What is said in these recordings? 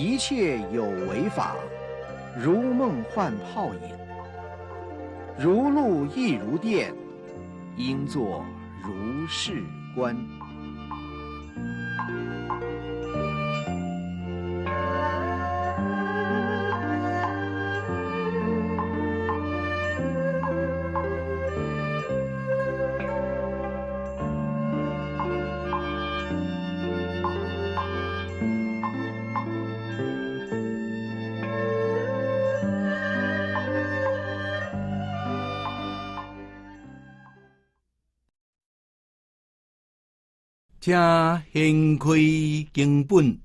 一切有为法，如梦幻泡影，如露亦如电，应作如是观。掀开经本，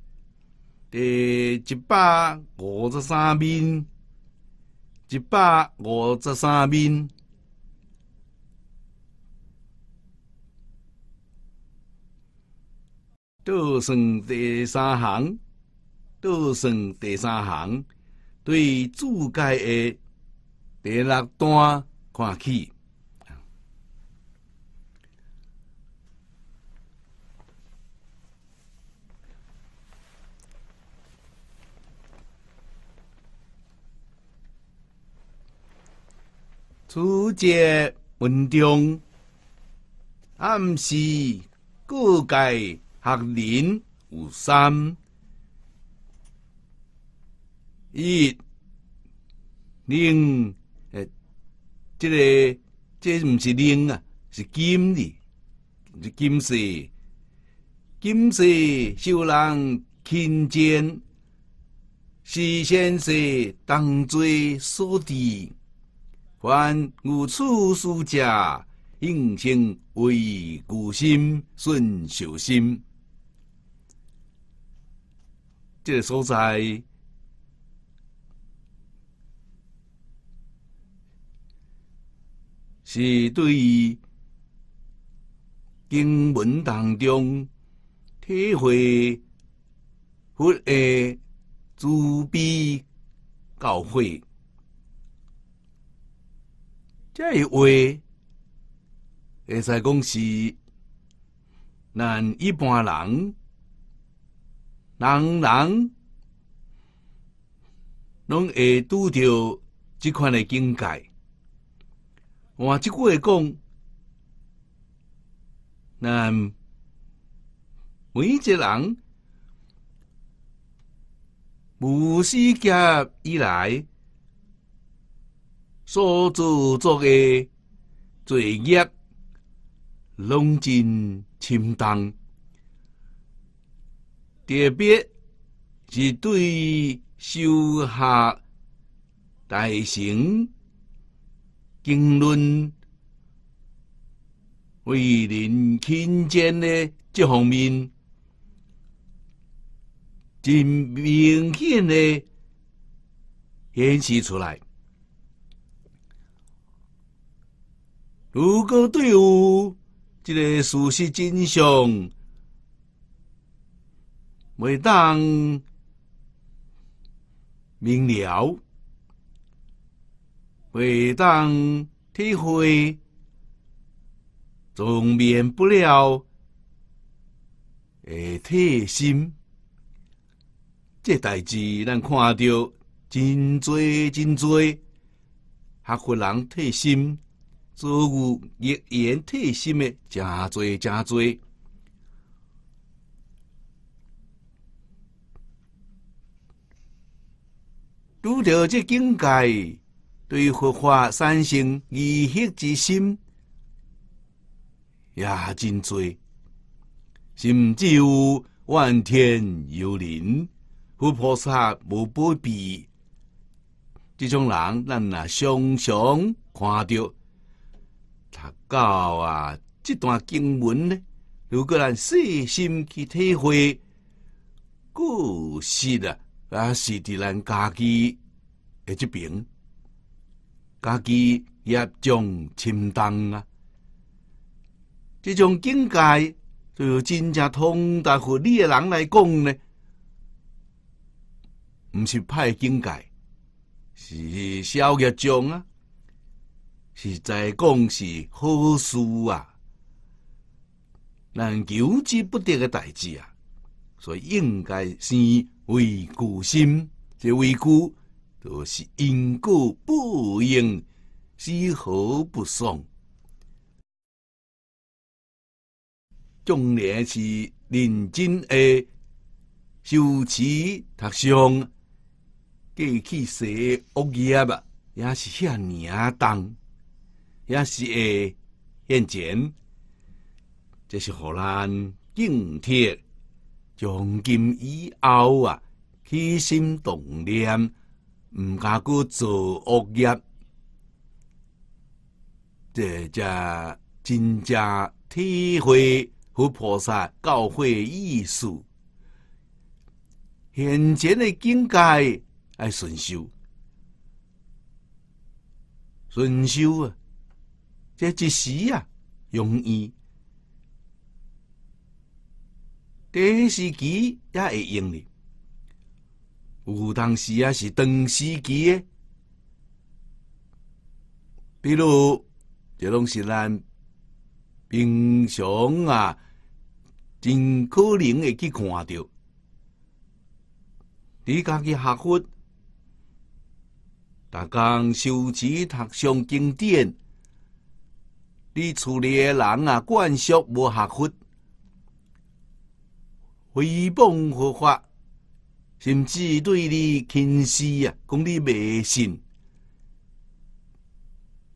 第一百五十三面，一百五十三面，倒算第三行，倒算第三行，对注解的第六段看起。初节文中暗示各界学人有三一零诶，这个这唔是零啊，是金的，是金色。金色受人勤俭，是先是当最所的。凡有处事者，应生为旧心、顺守心。这个所在，是对于经文当中体会、的做比、教诲。这个话，会使讲是，咱一般人，人人拢会拄着即款的境界。我即话讲，咱每一个人，无私格以来。所著作的作业，拢真沉重。特别，是对修学、大成经论、为人亲俭的这方面，真明显的显示出来。如果对有这个事实真相，未当明了，未当体会，总免不了诶，退心。这代志咱看到真多真多，还佛人退心。遭有业言体心的正多正多，拄到这境界对佛法三生二意之心也真多，甚至有怨天尤人，佛菩萨无伯比，这种人咱也常常看到。读到啊，这段经文呢，如果咱细心去体会，故事啊，也是伫咱家己的这边，家己业将沉重啊。这种境界，要真正通达，和你的人来讲呢，不是派境界，是消业障啊。实在讲是好事啊，难求之不得的代志啊，所以应该是为故心，即为故，都是因果报应，丝毫不爽。重点是认真诶，修持读诵，过去写恶业吧，也是遐啊重。也是诶，现前这是互咱敬贴，从今以后啊，起心动念唔敢过做恶业，这才真正体会佛菩萨教诲意思。现前的境界爱顺修，顺修啊。这一时啊，容易一时期也会用的。有当时啊，是长时期诶，比如这拢是咱平常啊，真可能会去看着。你家己学佛，逐工收起读上经典。你厝里嘅人啊，惯俗无合乎，诽谤佛法，甚至对你轻视啊，讲你迷信，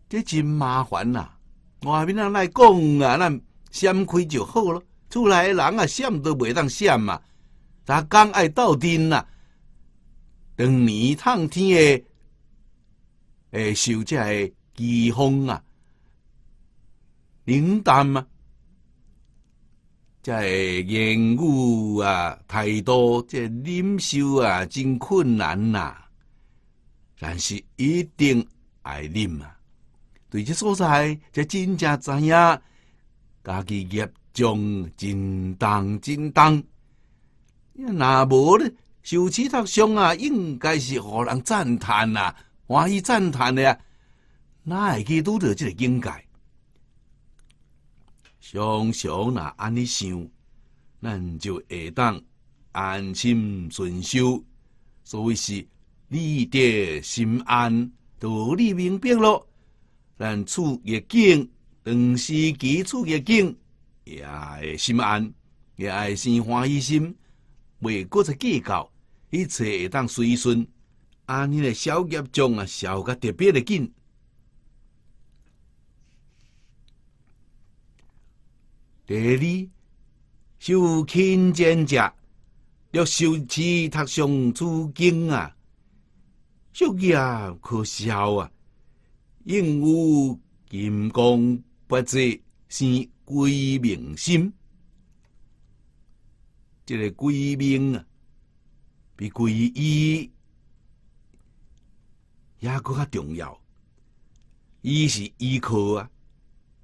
这真麻烦啊。外面人来讲啊，咱闪开就好咯。厝来嘅人啊，闪都未当闪啊，咱讲爱斗阵啊？当年烫天嘅，诶，受即系讥讽啊！冷淡啊，即系烟雾啊太多，即系啉少啊真困难呐。但是一定爱忍啊！对这所在，才真正知影，家己业中真重真重。若无咧，受此头伤啊，应该是互人赞叹呐。欢喜赞叹咧，哪会去拄着即个境界？常常那安尼想，咱就会当安心顺守。所以是立得心安，道理明白了。咱处一境，当时其处一境，也心安，也生欢喜心，袂过再计较，一切会当随顺。安尼的小业将啊，消个特别的紧。第二，修清净者，要修持读诵诸经啊，修也可修啊。应无金刚不执是贵民心，这个贵命啊，比贵衣也搁较重要。一是依靠啊，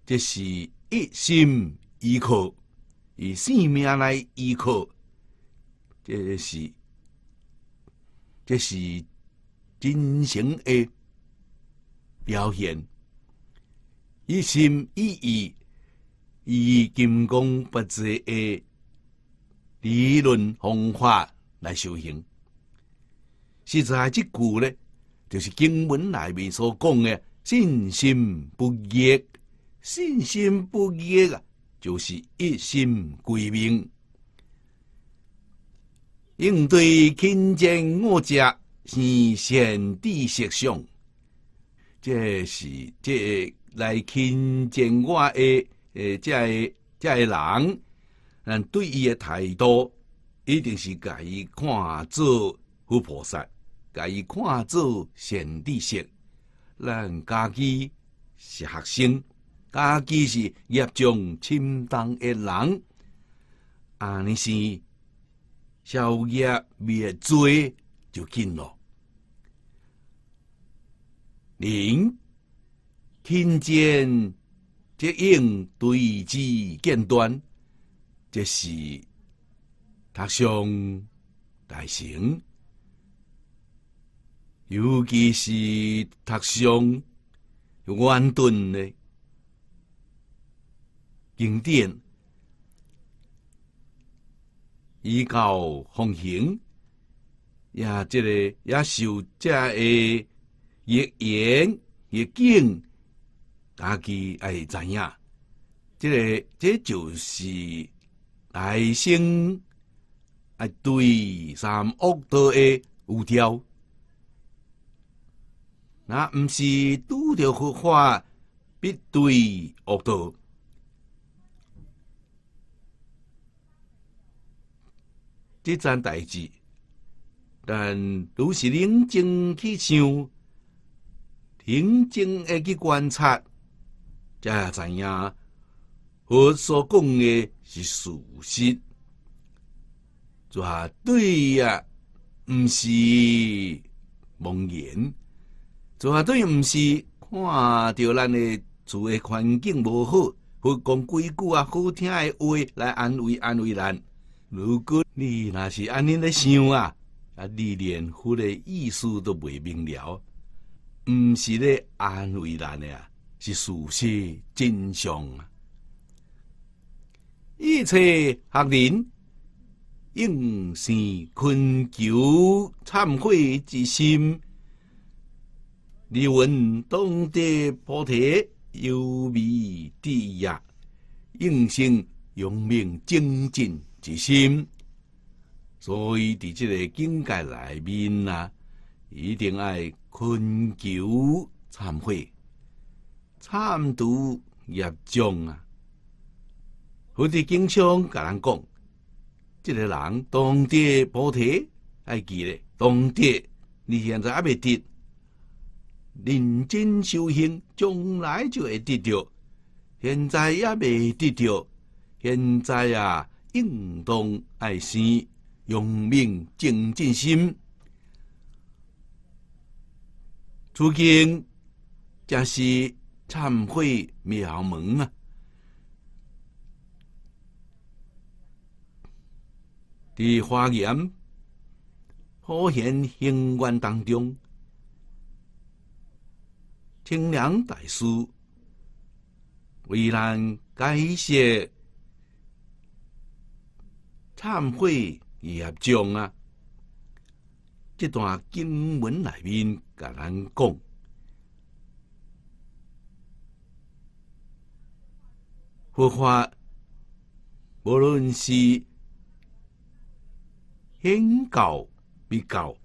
这是一心。依靠以性命来依靠，这是这是真诚的表现。一心一意以金刚不坏的理论方法来修行。实在即句呢，就是经文内面所讲的“信心不竭，信心不竭”啊。就是一心归命，应对勤俭我者，是上帝实相。这是这来勤俭我的，诶，即系即系人，咱对伊诶态度，一定是甲伊看做佛菩萨，甲伊看做上帝实，咱家己是学生。家己是业障深重的人，阿尼是消益灭罪就尽了。零听见这应对之简短，这是踏上大成，尤其是踏上远遁的。经典，依教奉行，也这个也受这的业缘业境，大家爱怎样？这个这就是来生爱对三恶道的有条。那不是拄着佛法，必对恶道。即件代志，但如是冷静去想，平静去观察，才知影佛所讲的是事实。做对呀，毋是妄言。绝对毋是看着咱诶厝诶环境无好，或讲几句啊好听诶话来安慰安慰咱。如果你若是安尼咧想啊，啊，你连佛的意思都未明了，毋是咧安慰人啊，是事实真相。一切学人应生困求忏悔之心，你问东地菩提有味地药，应生永命精进。之心，所以伫即个境界内面啊，一定爱恳求忏悔、忏读也障啊。佛伫经常甲人讲，这个人当得菩提，爱记咧，当得你现在也未得，认真修行，将来就会得着。现在也未得着，现在啊。应当爱生用命精进心，如今正是忏悔渺茫啊！伫花言破现行观当中，清凉大师为难解释。忏悔仪合章啊！这段经文内面甲咱讲，佛法无论是显教、密教、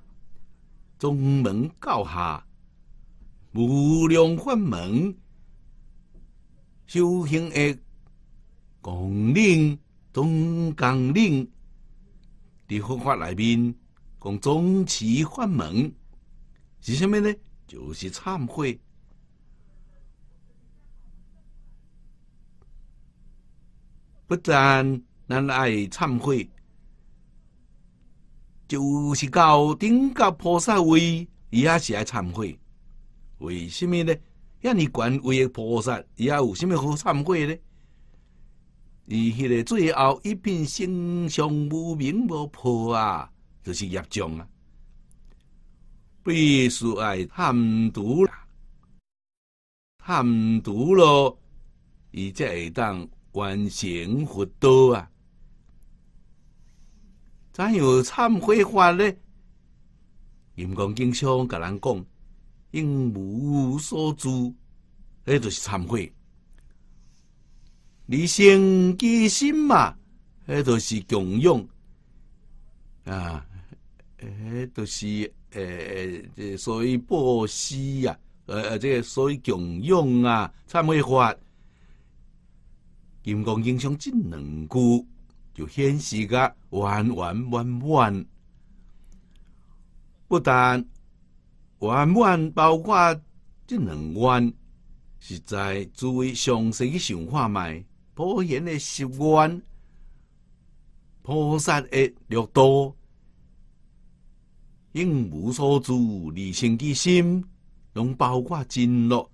宗门、教下、无量法门、修行的功领。《中纲令》伫佛法内面讲中起法门是虾米呢？就是忏悔。不但咱爱忏悔，就是到顶甲菩萨位，伊也是爱忏悔。为什么呢？让权威诶菩萨，伊还有虾米好忏悔呢？伊迄个最后一片心上无名无破啊，就是业障啊。必须爱参啦，咯，伊才会当观想佛道啊。怎忏悔法呢？严光经甲咱讲，应无所住，就是忏悔。理性之心嘛，迄都是共用啊，迄都是诶，所以波斯啊，呃，这所以共用啊，参没法。金刚英雄，这两句就显示个完完完完，不但完完包括这两弯，是在诸位详细去想看卖。破言的习惯，菩萨的六夺，应无所住，离心之心，拢包括经络。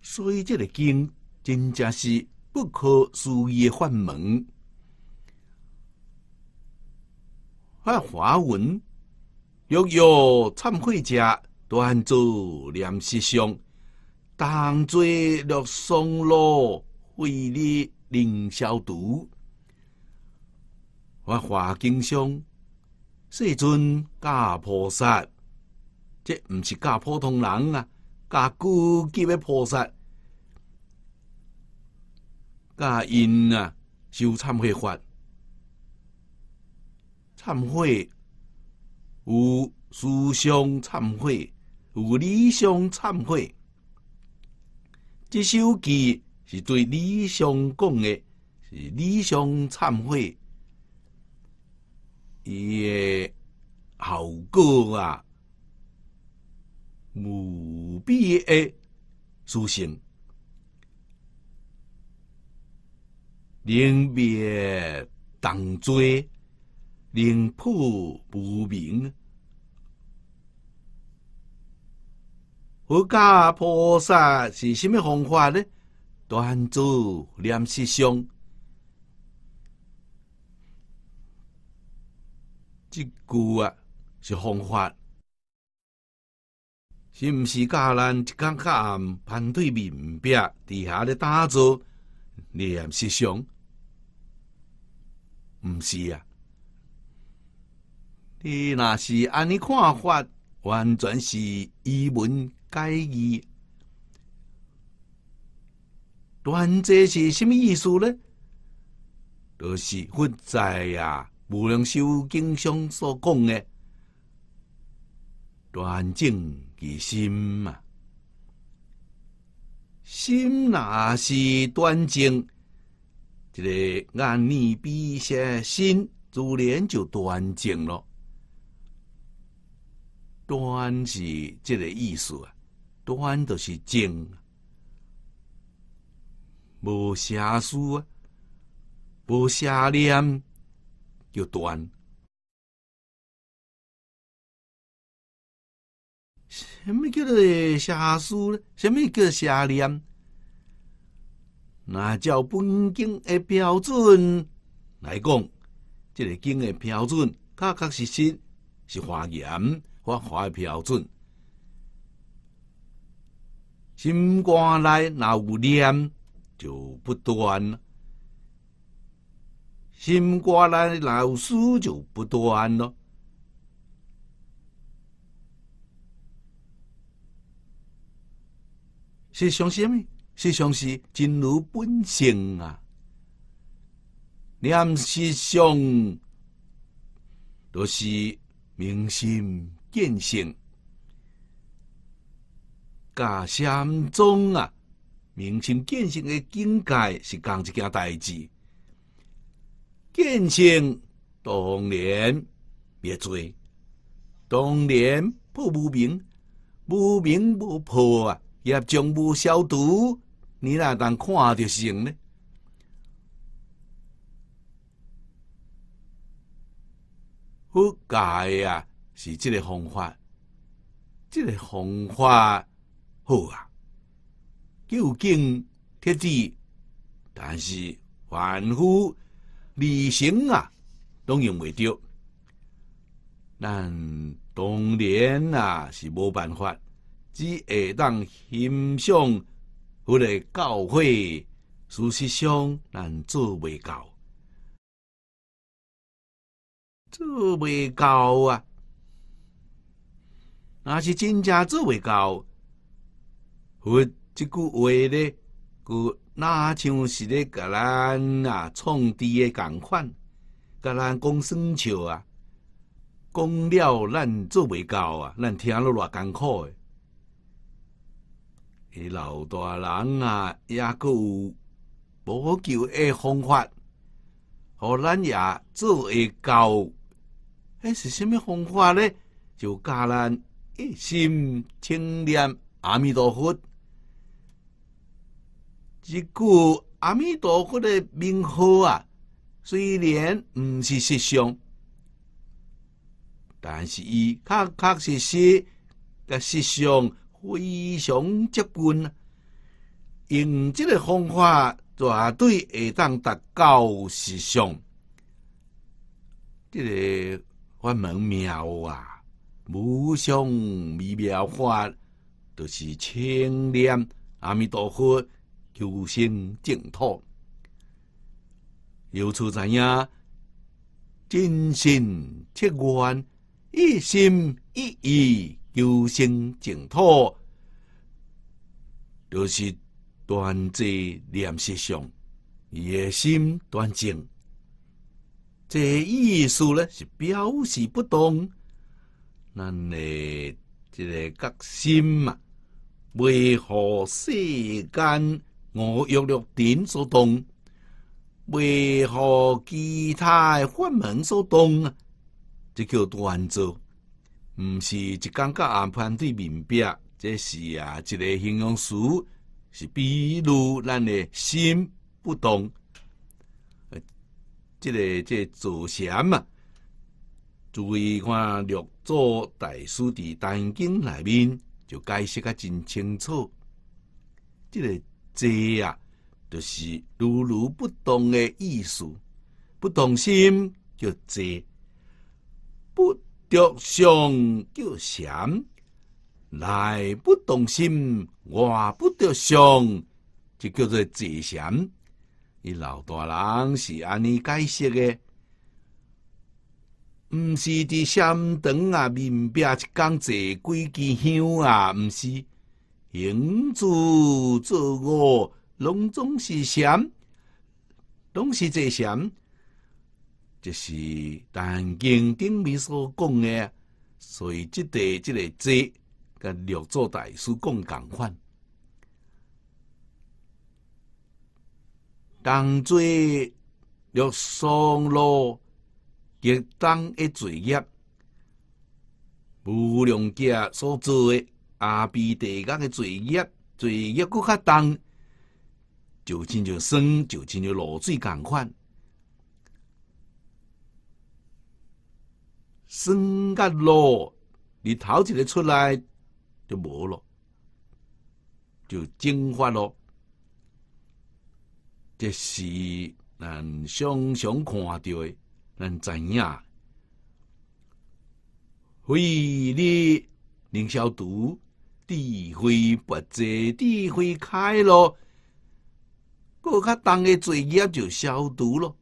所以这个经真正是不可思议的法门，发华文，若有忏悔者，端坐念识相。当作乐松露，为你能消毒。我华经上，世尊加菩萨，这毋是加普通人啊，加高级的菩萨。加因啊，修忏悔法，忏悔有思想，忏悔有理想，忏悔。这首诗是对李湘讲的，是李湘忏悔，伊的效果啊，无比的殊胜。灵灭同罪，灵破无名。佛家菩萨是什咪方法呢？端坐念十相，即句啊是方法。是毋是教人一讲讲反对面壁伫遐咧打坐念十相？毋是啊！你若是安尼看法，完全是语文。介意，断这是什么意思呢？就是佛在呀，无量受经商所讲的断正之心嘛。心若是断正，这个眼念比些心，自然就断正了。断是这个意思啊。断就是静，无邪思，无邪念，叫断。什么叫做邪思？什么叫瑕邪念？那照本经的标准来讲，这个经的标准，确确实实是华严或华的标准。心肝内若有念就不断，心肝内若有思就不断咯。是相是咩？是相是真如本性啊！念是相，都是明心见性。假心中啊，明心见性的境界是共一件代志。见性当然别做，当然破无明，无明无破啊，也障无消除。你哪当看着行呢？覆盖啊，是即个方法，这个方法。好啊，究竟贴纸，但是反夫履行啊，拢用未到。但当年啊是无办法，只会当欣赏或者教诲。事实上，咱做未到，做未到啊！那是真正做未到。佛即句话咧，个那像是咧，甲咱啊创治诶共款，甲咱讲生笑啊，讲了咱做袂到啊，咱听了偌艰苦诶。老大人啊，抑佫有无救诶方法，互咱也做会到。诶是甚物方法咧？就教咱一心清念阿弥陀佛。即句阿弥陀佛的名号啊，虽然毋是实相，但是伊确确实实甲实相，非常接近。用即个方法，绝对会当达到实相。这个法门妙啊，无上微妙法，都是清廉阿弥陀佛。求生净土，由此知影，真心切愿，一心一意求生净土，就是断在念想，一心断净。这意思呢，是表示不懂。咱诶这个决心嘛，为何世间？我欲了点所动，为何其他法门所动啊？叫断绝，毋是一感觉暗判对明白，这是啊一个形容词，是比如咱诶心不动，即个即祖先嘛，注意看六祖大师伫《坛经》内面就解释啊真清楚，即个。贼啊，就是如如不动的意思。不动心叫贼，不得相叫侠，内不动心，外不得相，就叫做贼侠。伊老大人是安尼解释诶，毋是伫山塘啊面壁一工坐几支香啊，毋是。明主作恶，拢总是啥？拢是这啥？就是但经顶面所讲的，所以即地即个债，甲六祖大师讲共款。当做六松路亦当一罪业，无量劫所做的。阿鼻地狱嘅罪孽，罪孽佫较重，就亲像酸，就亲像落水共款，酸甲落，你头一个出来就无咯，就蒸发咯。这是咱常常看到的，咱知影。非你能消毒。智慧不智，智慧开咯，搁较重诶罪孽就消毒咯。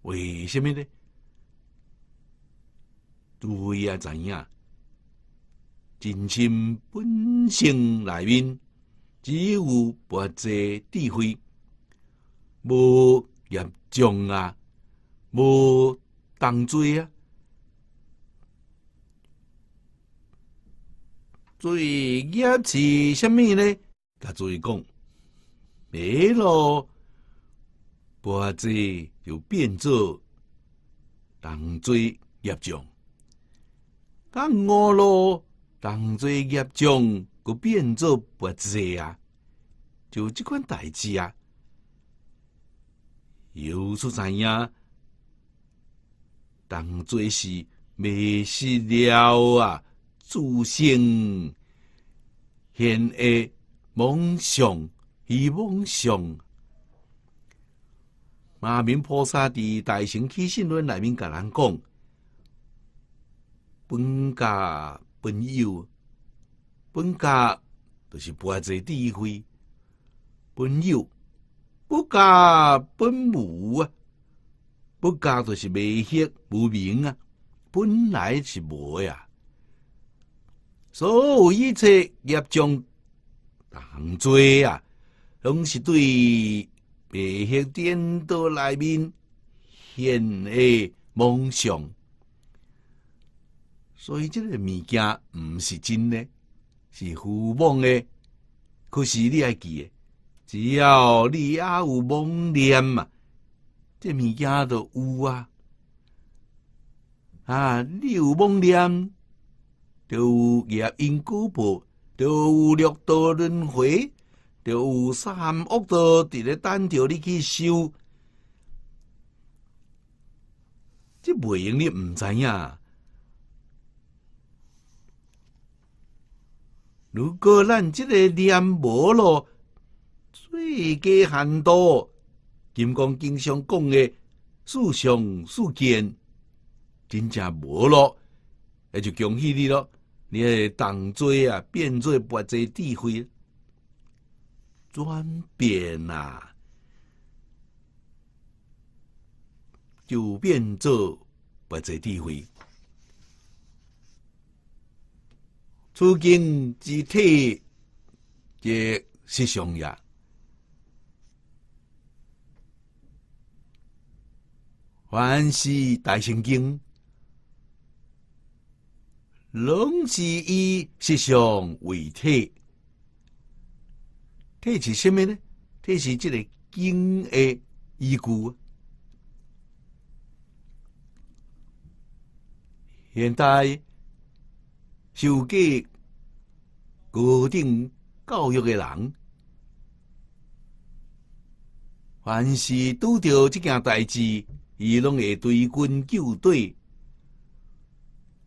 为什么呢？对呀，知影，真心本性内面只有不智智慧，无业障啊，无当罪啊。最业是虾米呢？甲最讲，没咯，八子又变作当最业将，甲五咯，当最业将，佮变作八子啊，就即款代志啊。有出怎样？当最是没事了啊。自性现的梦想与梦想，马明菩萨伫《大乘起信论》里面甲咱讲：本家本有，本家就是不着智慧；本有不家本无啊，不家就是未歇无明啊，本来是无呀。所有一切业障同罪啊，拢是对白血颠倒内面现诶妄想，所以即个物件毋是真诶，是虚妄诶。可是你爱记诶，只要你阿有妄念嘛，这物件都有啊。啊，你有妄念。有业因果报，就有六道轮回，就有三恶道伫咧等着你去修，即袂用你毋知影。如果咱即个念无咯，最加限度，金刚经常讲的四上四见”，真正无咯，那就恭喜你咯。你诶，同侪啊，变做百侪智慧转变啊，就变做百侪智慧。诸经之体，即是常也。凡系大乘经。拢是以时相为体，体是虾米呢？体是即个经诶依据。现代受过高等教育诶人，凡是拄着即件代志，伊拢会对军就队。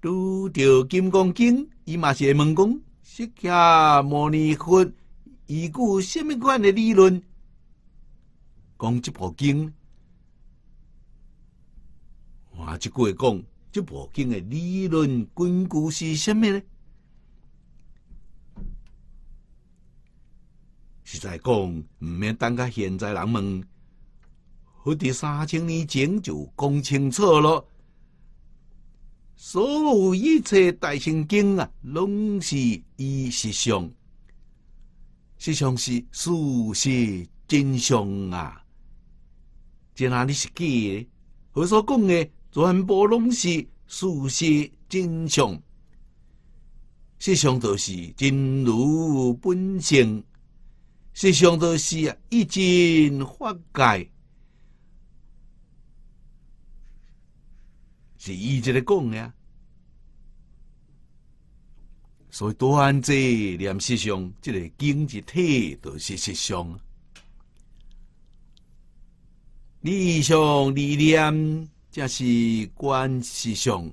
拄着金刚经》，伊嘛是会问讲释迦牟尼佛，依据什么款的理论？讲即部经，我即句话讲即部经的理论根据是甚物呢？实在讲，毋免等甲现在人问，我哋三千年前就讲清楚了。所有一切大乘经啊，拢是伊实相，实相是事实真相啊。在哪里是假的？佛所讲的全部拢是事实真相。实相就是真如本性，实相就是啊，一真法界。是伊即个讲诶啊。所以断即念实相，即个经济体著是实相。理想理念，则是观实相。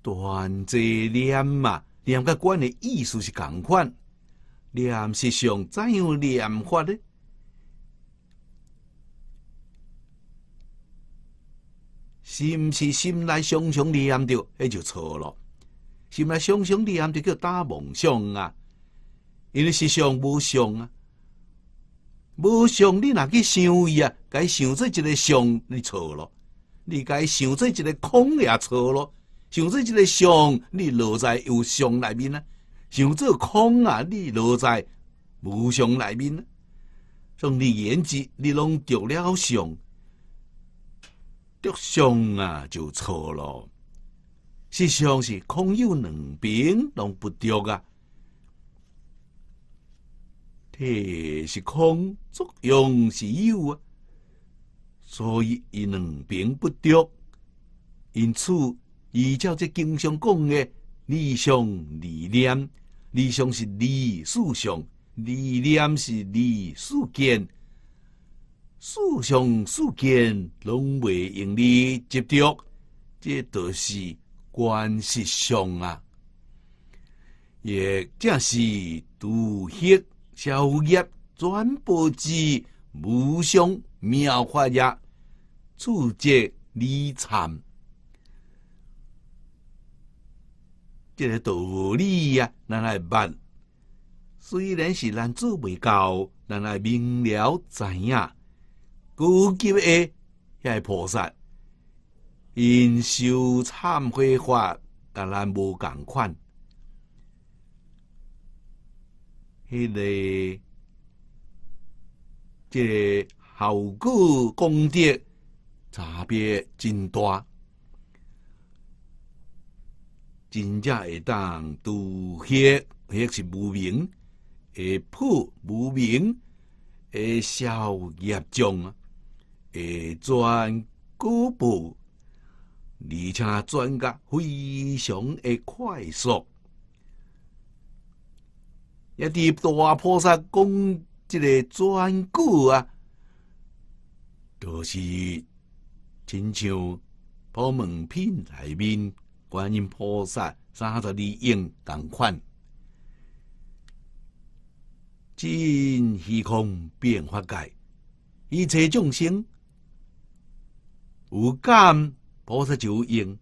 断即念嘛，念甲观的意思是共款。念实相怎样念法呢？是毋是心内常常念着，迄就错了。心内常常念着叫大梦想啊，因为实想无相啊，无相你若去想伊啊？该想做一个相，你错了；你该想做一个空也错了。想做一个相，你落在有相内面啊；想做空啊，你落在无相内面。啊。从你言之，你拢着了相。德相啊就错了，实际上是空有两边都不着啊，体是空，作用是有啊，所以伊两边不着，因此依照这经常讲的理想理念，理想是理上，理念是理间。四上四间拢未用你接着，这都是关系上啊。也正是度热消热，转播之无相妙法呀，处接离禅，这个道理呀，咱来办。虽然是咱做未到，咱来明了知影。高级诶，也系菩萨；因修忏悔法，甲咱无共款。迄个即个效果功德差别真大，真正会当度脱，迄是无明，会破无明，会消业障啊！诶，转古膊，而且转甲非常的快速。一地大菩萨供这个转古啊，就是亲像普门品》里面观音菩萨三十二应同款，真虚空变化界，一切众生。有感，菩萨就有应；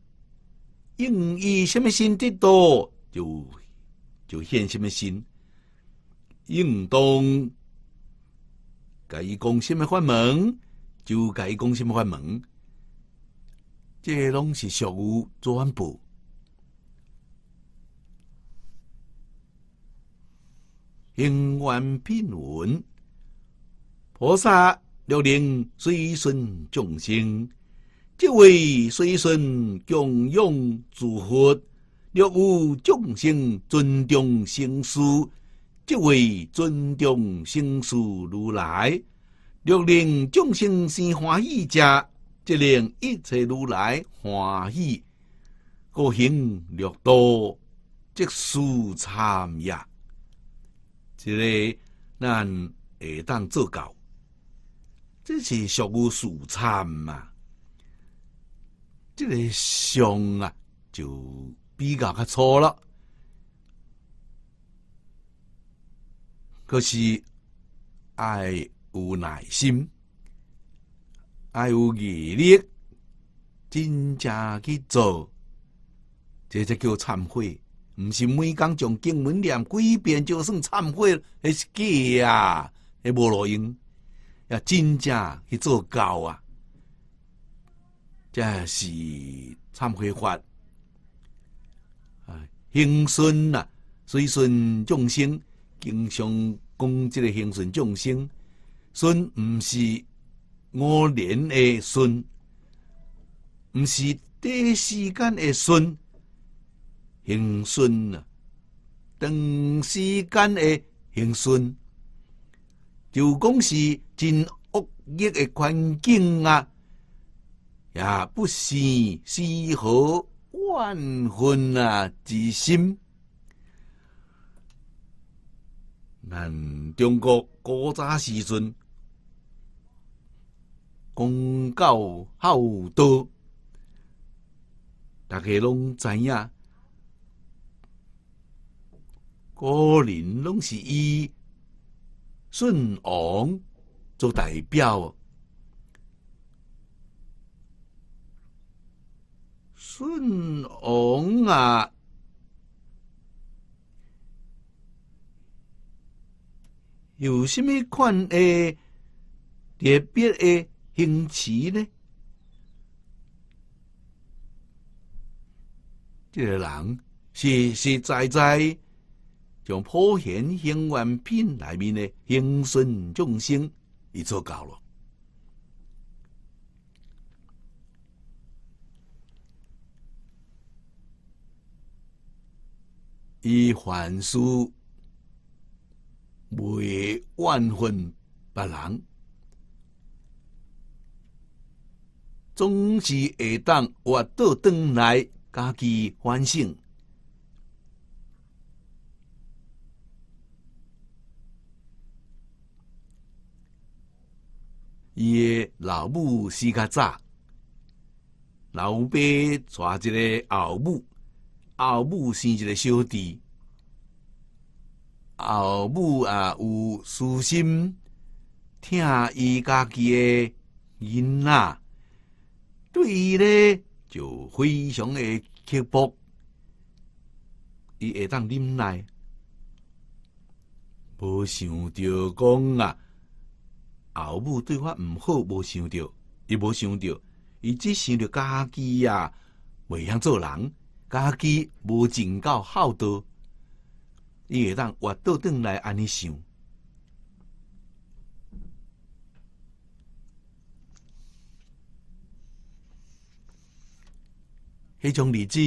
应以什么心得多，就就现什么心。应当该伊讲什么法门，就该伊讲什么法门。这拢是属于转部。应愿品文，菩萨留令随顺众生。即位随顺供养诸佛，若无众生尊重圣书，即位尊重圣书如来。若令众生生欢喜者，则令一切如来欢喜，故行六多即殊参也。即个咱会当做到，这是属于殊参嘛？这个相啊，就比较较粗了。可是，爱有耐心，爱有毅力，真正去做，这才叫忏悔。毋是每讲将经文念几遍就算忏悔迄是假啊，迄无路用。要真正去做教啊！这是忏悔法啊！兴顺呐，随顺众生，经常讲即个兴顺众生。顺毋是五年的顺，毋是短时间的顺，兴顺呐，长时间的兴顺，就讲是真恶业的环境啊。也不是丝毫万分啊之心。咱中国古早时阵，公教好道，大家拢知影，个人拢是以顺王做代表。分王啊，有甚么款诶特别诶兴趣呢？这个人实实在在将普贤行愿品内面的行顺众生，伊做到了。伊凡事未万分别人，总是下当我倒转来家己反省。伊老母死较早，老爸娶一个后母。后母生一个小弟，后母啊有私心，疼伊家己诶囡仔，对伊咧就非常诶刻薄，伊会当忍耐。无想着讲啊，后母对我毋好，无想着，伊无想着，伊只想着家己啊，未晓做人。家己无尽够孝道，伊会当活倒转来安尼想。迄种例子，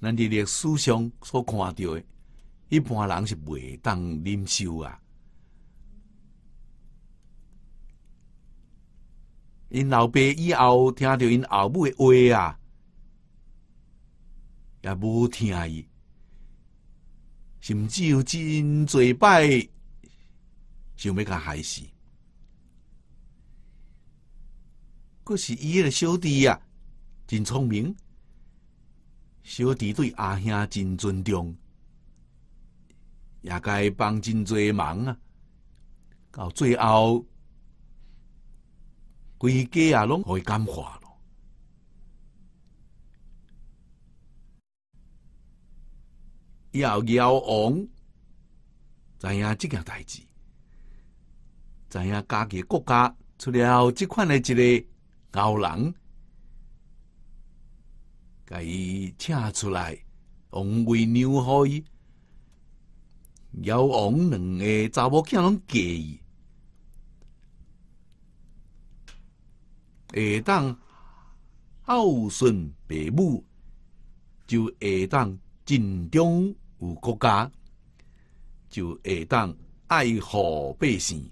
咱伫历史上所看到的，一般人是袂当忍受啊。因老爸以后听到因后母的话啊。也无听伊，甚至有真侪摆想要甲害死。果是伊个小弟啊，真聪明。小弟对阿兄真尊重，也该帮真侪忙啊。到最后，规家也拢互伊感化要摇王，就系呢件代志，知影家己国家，出了即款诶一个牛人，甲伊请出来，王位让开。摇王两个查某囝拢嫁伊，下当孝顺父母，就下当尽忠。有国家就会当爱护百姓，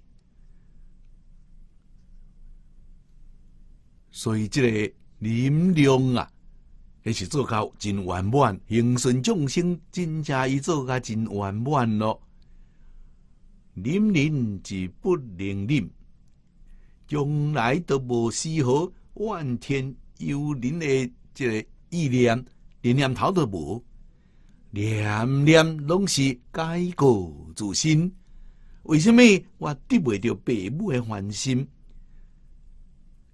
所以即个忍让啊，迄是做到真圆满。行顺众生真正伊做到真圆满咯。忍忍是不能忍，从来都无丝毫怨天尤人的即个意念，连念头都无。念念拢是改过自新。为什么我得袂到父母的欢心？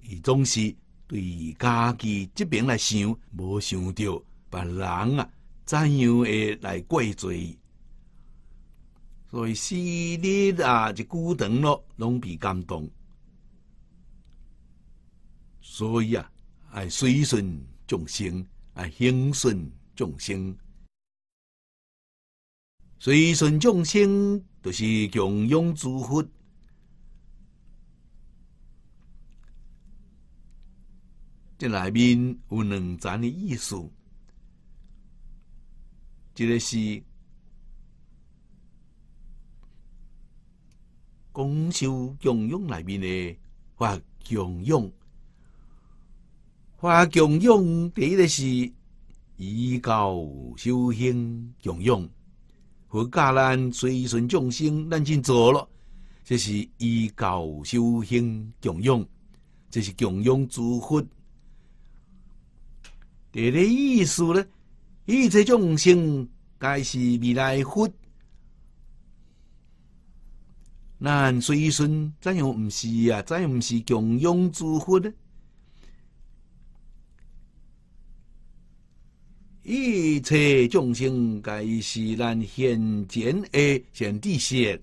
伊总是对家己这边来想，无想到别人啊怎样会来怪罪？所以，昔日啊就孤等咯，拢被感动。所以啊，爱随顺众生，爱兴顺众生。随顺众生，都是供养诸佛。这里面有两层的意思，一个是供修供养内面的，法供养，法供养，第一的是以教修行供养。佛教咱随顺众生，咱真做了，这是依教修行供养，这是供养诸佛。二个意思呢，依这众生该是未来佛，咱随顺怎样毋是啊？怎样毋是供养诸佛呢？一切众生，皆是咱现前的现地现，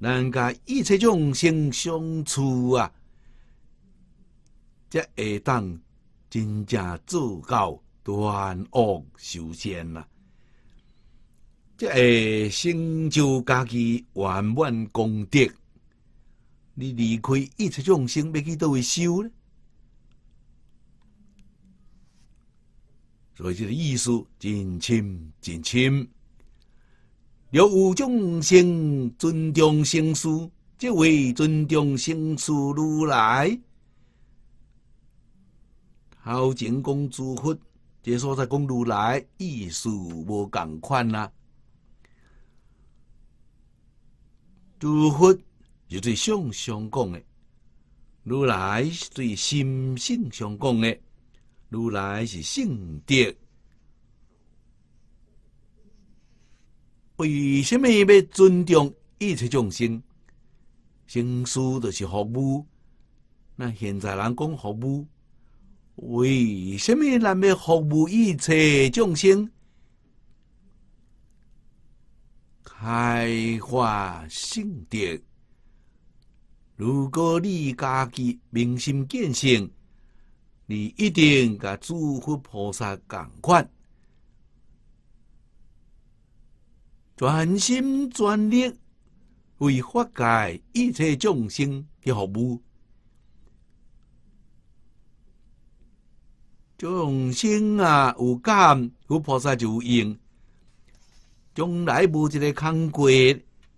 咱甲一切众生相处啊，才会当真正做到断恶修善啊，才成就家己圆满功德。你离开一切众生，要去倒位修呢？所以这个意思真深真深。六有众生尊重生死，即为尊重生死如来。头前讲诸佛，即所在讲如来，意思无共款啦。诸佛是对相相讲的，如来是对心性相讲的。如来是圣德，为什么要尊重一切众生？行书就是服务。那现在人讲服务，为什么咱要服务一切众生？开化圣德。如果你家己明心见性。你一定甲祝福菩萨共款，专心专力为法界一切众生去服务。众生啊，有感佛菩萨就有应，从来无一个空过。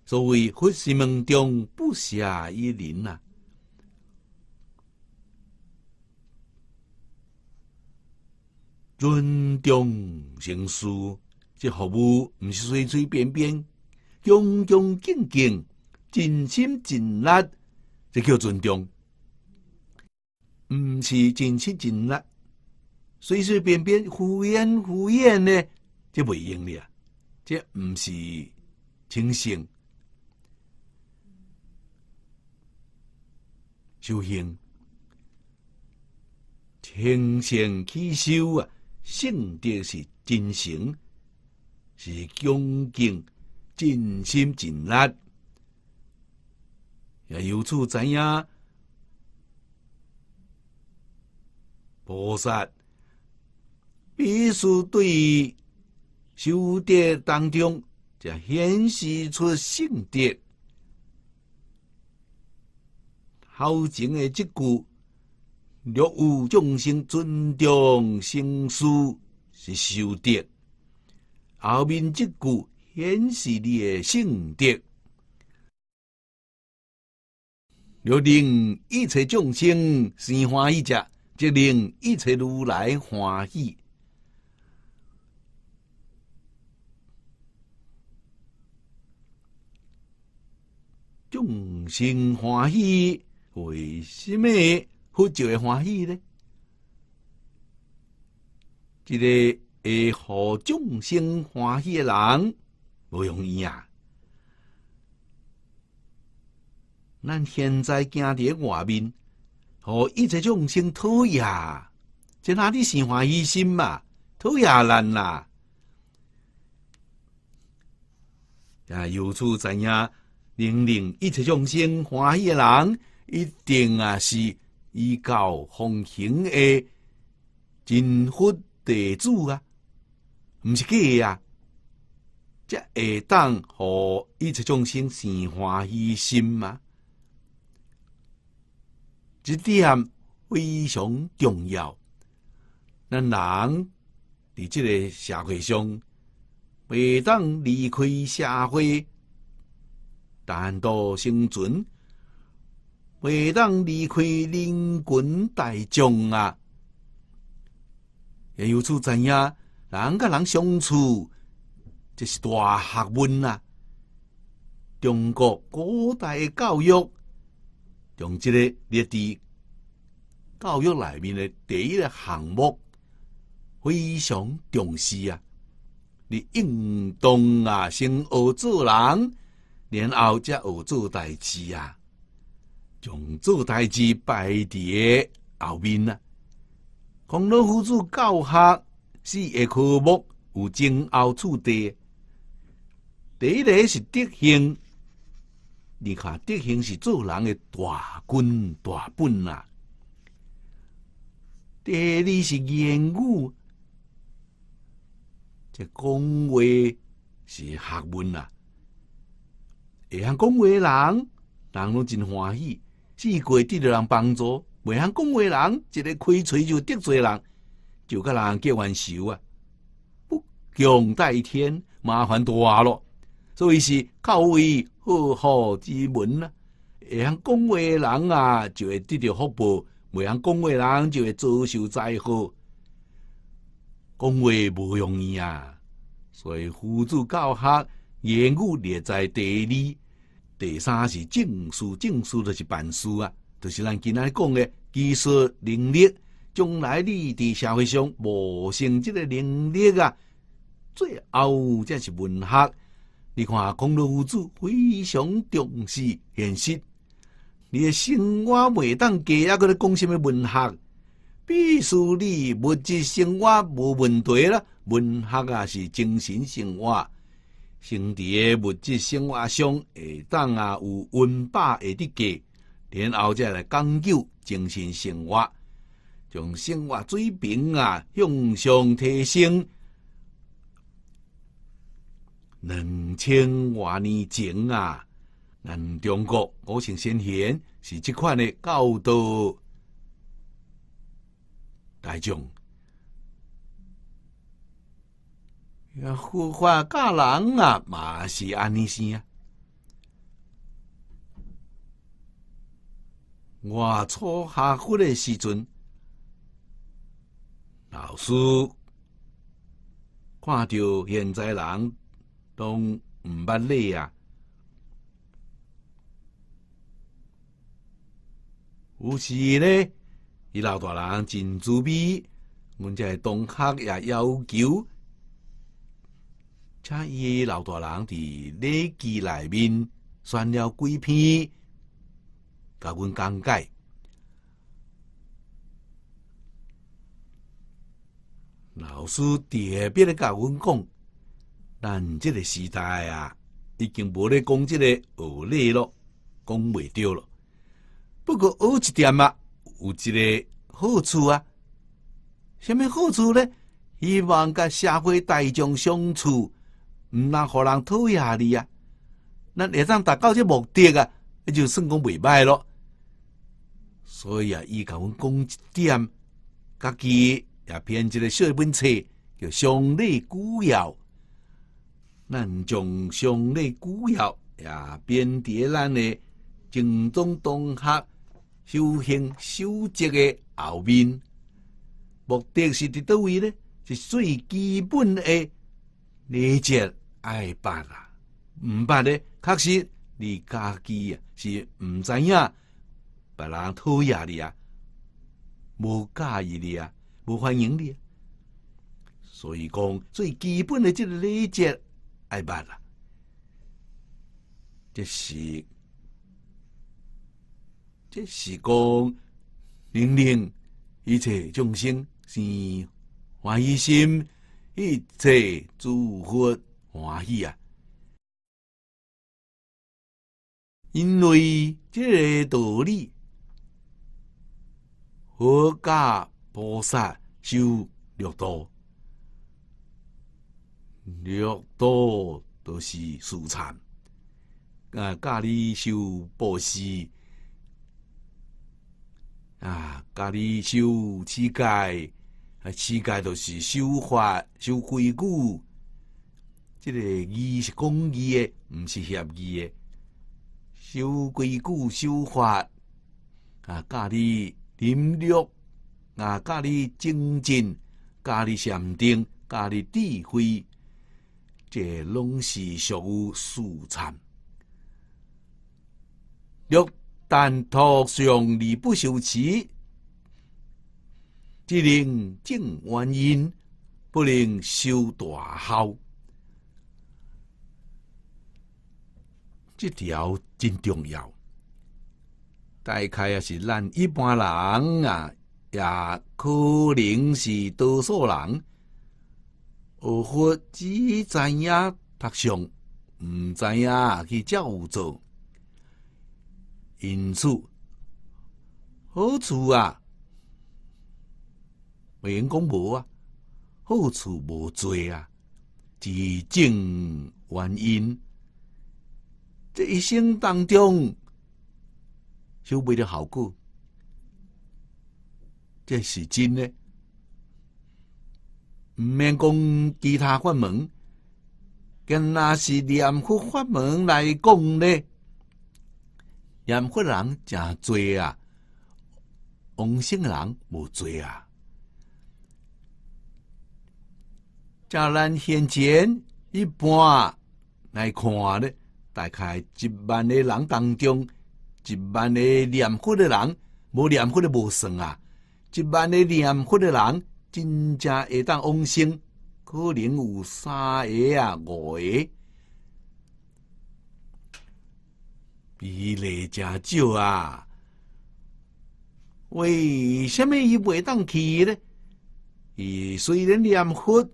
所谓佛是门中不下一人啊！尊重情事，这服务毋是随随便便、恭恭敬敬、尽心尽力，这叫尊重。毋是尽心尽力，随随便便、敷衍敷衍呢，这袂用的。这毋是诚信修行，诚信起修啊。圣德是真诚，是恭敬、尽心尽力，也由此知影菩萨必须对修德当中，才显示出圣德好精的这股。若有众生尊重生死，是修德，后面即句显示你的性德。若令一切众生先欢喜者，则令一切如来欢喜。众生欢喜为什么？好就会欢喜呢。一个会互众生欢喜诶人无容易啊！咱现在伫诶外面，互一切众生讨厌，即哪里是欢喜心嘛？讨厌难啦！啊，由此知影，令令一切众生欢喜诶人，一定啊是。依教奉行的真佛弟子啊，毋是假啊，这会当和一切众生生欢喜心吗？这点非常重要。咱人伫这个社会上，袂当离开社会单独生存。未当离开人群大众啊！也由此知影，人甲人相处，这是大学问啊！中国古代教育，从这个列伫教育内面的第一个项目，非常重视啊！你应当啊先学做人，然后才学做代志啊！从做志子拜在后面啊。孔老夫子教学四个科目有前后次第。第一个是德行，你看德行是做人的大根大本啊。第二是言语，这讲话是学问啊。会晓讲话人，人拢真欢喜。四过得到人帮助，未晓讲话人，一个开嘴就得罪人，就甲人结冤仇啊！不共在天，麻烦大咯。所以是教育好好之门啊，会晓讲话人啊，就会得到福报；未晓讲话人，就会遭受灾祸。讲话不容易啊，所以辅助教学，言语列在第二。第三是证书，证书就是本事啊，就是咱今仔讲的技术能力。将来你伫社会上无成即个能力啊，最后才是文学。你看孔老夫子非常重视现实，你的生活袂当计，还佮咧讲什么文学？必须你物质生活无问题啦，文学啊是精神生活。生诶物质生活上会当啊有温饱会得过，然后才来讲究精神生活，将生活水平啊向上提升。两千多年前啊，咱中国古圣先贤是即款诶教导。大众。要护法教人啊，嘛是安尼生啊！我初下课的时阵，老师看到现在人都毋捌力啊！有时呢，伊老大人真粗鄙，阮即系同学也要求。请伊老大人伫日记内面，选了几篇，甲阮讲解。老师特别的甲阮讲，咱即个时代啊，已经无咧讲即个学劣咯，讲袂着咯。不过学一点啊，有一个好处啊。什么好处咧？希望甲社会大众相处。毋通互人讨厌你啊！咱会当达到这目的啊，就算讲未歹咯。所以啊，伊阮讲一点，家己也编一个小本册，叫《上内古药》。咱将《上内古药》也编伫咱的正宗东学修行修习的后面，目的是伫倒位呢？是最基本的理解。爱捌啊，毋捌咧。确实，你家己是毋知影，别人讨厌你啊，无喜以你啊，无欢迎你啊。所以讲最基本的即个礼节，爱捌啊，这是，这是讲，零零一切众生是欢喜心，一切祝福。欢喜啊！因为这个道理，佛家菩萨修六道，六道都是修禅。啊，教你修布施，啊，教你修乞丐，乞丐都是修法、修规矩。这个义是讲义诶，毋是协义诶。修规矩、修法，啊，教你忍辱，啊，教你精进，教你禅定，教你智慧，这拢是属于四禅。若但托上而不修持，只能正原因，不能修大孝。这条真重要，大概也是咱一般人啊，也可能是多数人，或只知影读上，毋知影去照做。因此，好处啊，用讲无啊，好处无多啊，是正原因。这一生当中，修为的好故，这是真的。毋免讲其他法门，跟那是念佛法门来讲呢，念佛人真多啊，往生人无多啊。在咱现前一般来看呢，大概一万个人当中，一万个念佛的人，无念佛的无算啊。一万个念佛的人，真正会当往生，可能有三个啊，五个，比例真少啊。为什么伊袂当去呢？伊虽然念佛，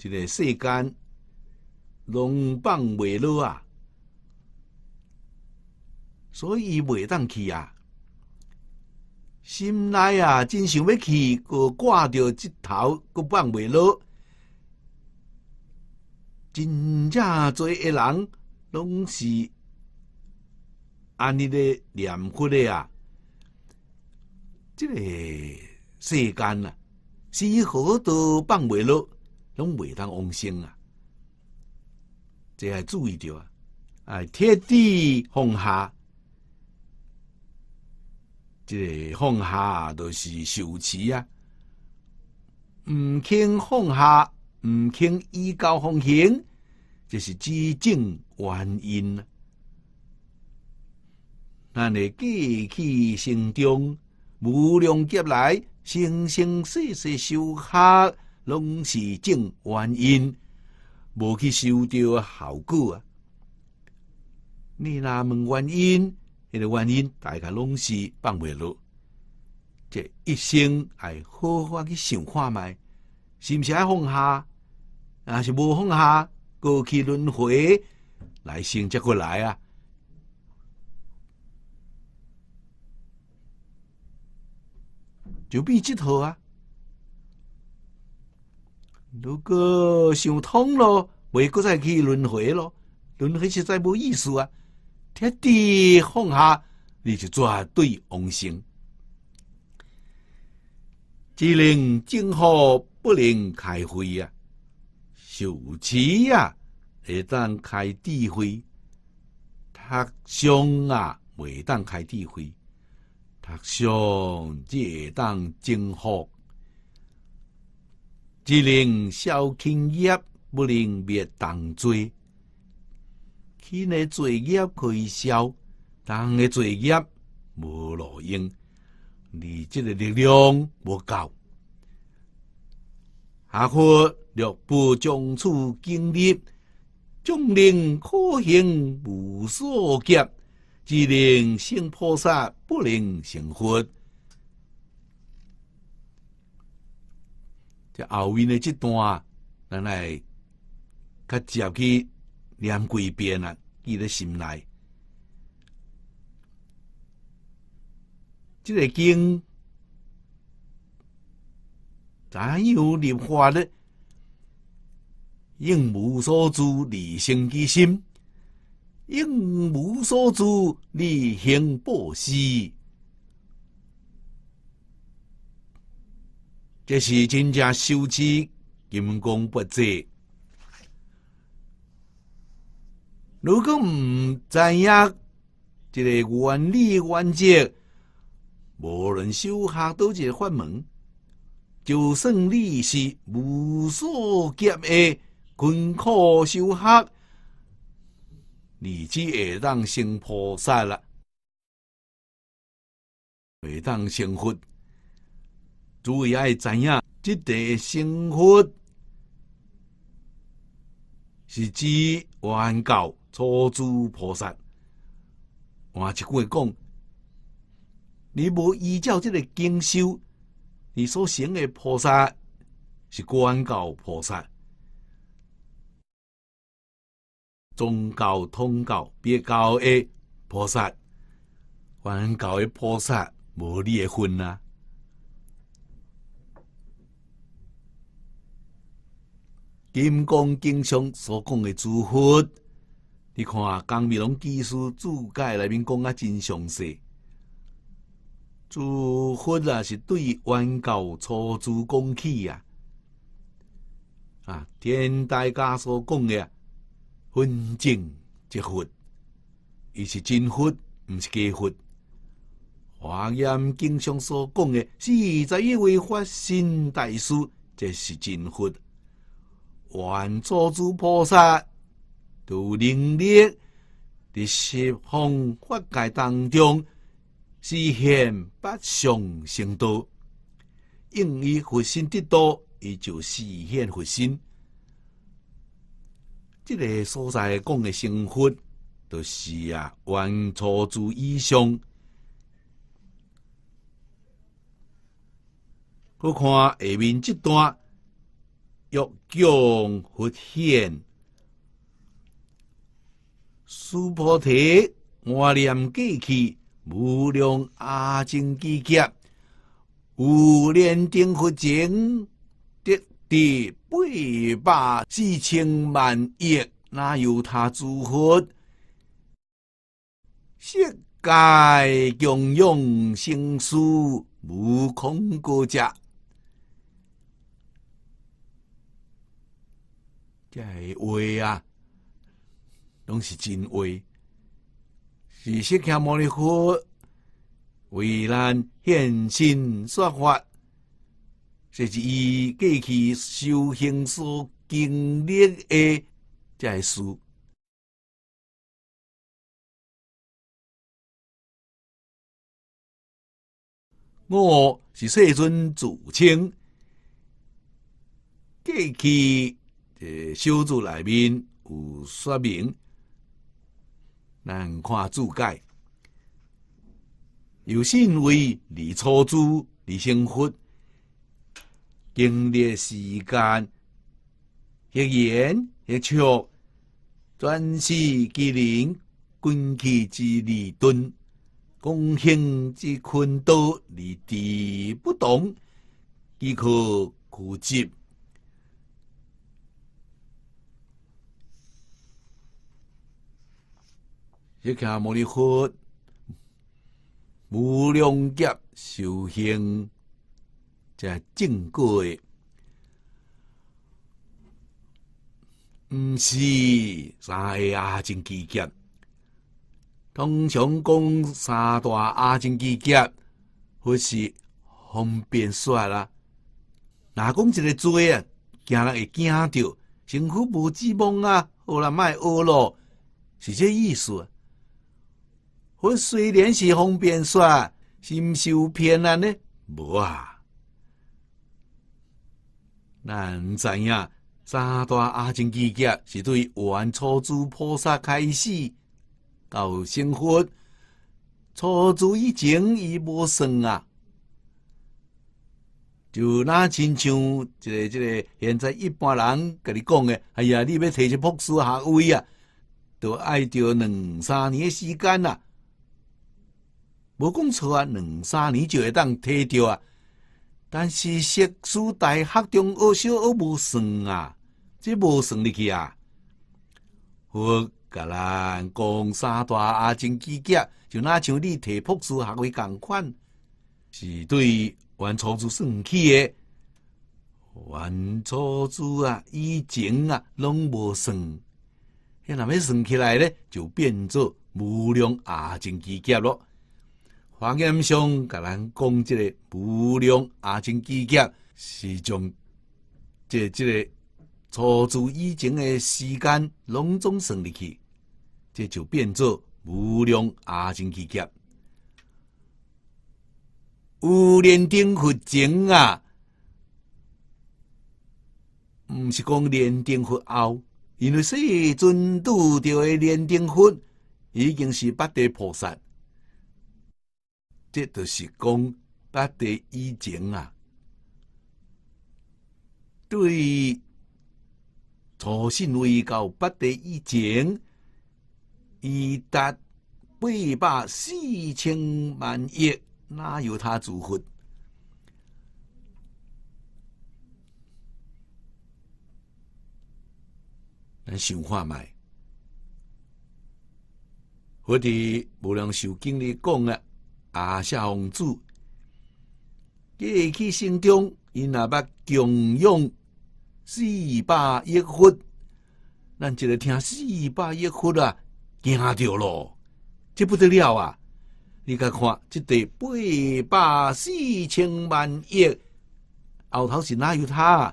一个世间。拢放未落啊，所以伊袂当去啊。心内啊，真想要去，搁挂着即头，搁放未落。真正做诶人，拢是安尼咧念过诶啊。即个世间啊，是好多放未落，拢袂当往生啊。这系注意着啊！系贴地放下，即个放下，都是受持啊！毋肯放下，毋肯依教奉行，这是主正原因啊！咱的过去成长无量劫来生生世世修学，拢是正原因。无去收掉效果啊！你若问原因？那个原因大家拢是放袂落。这一生要好好去想看卖，是毋是爱放下？若是无放下？过去轮回，来生再过来啊！就比这套啊！如果想通了，未阁再去轮回咯，轮回实在无意思啊！天地放下，你就绝对往生。只能种好，不能开会啊！小持啊，会当开智慧；读相啊，未当开智慧；读相只会当种好。只能消轻业，不能灭重罪。起的罪业可以消，但的罪业无路用，而即个力量无够。阿弥若不将此经历，众人苦行无所劫，只能生菩萨，不能成佛。这后面呢这段，咱来，较接去念几遍啊，记在心内。这个经，怎样念法呢？应无所住而生之心，应无所住而行不息。这是真正修之金本功不济。如果毋知影即个原理原则，无论修学多个法门，就算你是无所劫的艰苦修学，你只会当成菩萨了，未当成佛。主要爱知影，即地生活是指原教初诸菩萨。换一句话讲，你无依照即个经修，你所行的菩萨是完教菩萨，宗教、通教、别教的菩萨，完教的菩萨无立份啊！金刚经上所讲的诸佛，你看啊，江美龙居师注解内面讲啊真详细。诸佛啊，是对冤仇仇主讲起啊。啊，天台家所讲的，分正即佛，伊是真佛，毋是假佛。华严经上所讲的，四十一位法身大师，这是真佛。愿做诸菩萨，度灵力，伫些方法界当中，实现不上成道，用以回心得多，伊就实现回心。这个所在讲的成佛，就是啊，愿做诸意想。好，看下面这段。欲降伏现，苏菩提，我念过去无量阿僧祗劫，无念定佛前，得得八把至清满亿那由他助佛？世界供养圣书，无空故者。这系话啊，拢是真话。是释迦摩尼佛为咱现身说法，这是伊过去修行所经历的在事。我是世尊祖清过去。这修筑内面有说明，难看注解。有信为而初之而生佛，经历时间，一言一笑，转世之灵，君其之二端，功兴之坤多，立地不动，一可古迹。你看摩尼佛无量劫修行才正果的，毋是三大阿境集结。通常讲三大阿境集结，或是方便说啦。哪讲一个罪啊？家人会惊着，辛苦无指望啊！后来卖恶咯，是这意思。我虽然是方便说，心受骗安呢？无啊，咱知影三大阿境集结是对原初祖菩萨开始到生活，初祖以前已无算啊。就那亲像一个、一个现在一般人跟你讲的，哎呀，你要摕一博士学位啊，都爱着两三年时间啊。无讲错啊，两三年就会当摕到啊。但是硕士大学中学小学无算啊，即无算入去啊。我甲咱讲三大啊，真基结，就若像你提博士学位共款，是对原初子算起的。原初子啊，以前啊拢无算，迄若要算起来咧，就变做无量啊，真基结咯。黄炎雄甲咱讲，这个无量阿境极劫，是将这这个超出以前的时间笼中生进去，这就变做无量阿境极劫。无量定福经啊，不是讲量定福后，因为世尊拄着的量定福已经是八地菩萨。这都是讲八得一前啊！对，朝信内到八得一前，已达八百四千万亿，哪有他做活？咱想话卖，我的不良受经理讲啊！啊，小王子，过去心中，因阿爸供养四百亿块，咱一个听四百亿块啊，惊着咯，这不得了啊！你甲看，这得八百四千万亿，后头是哪有他？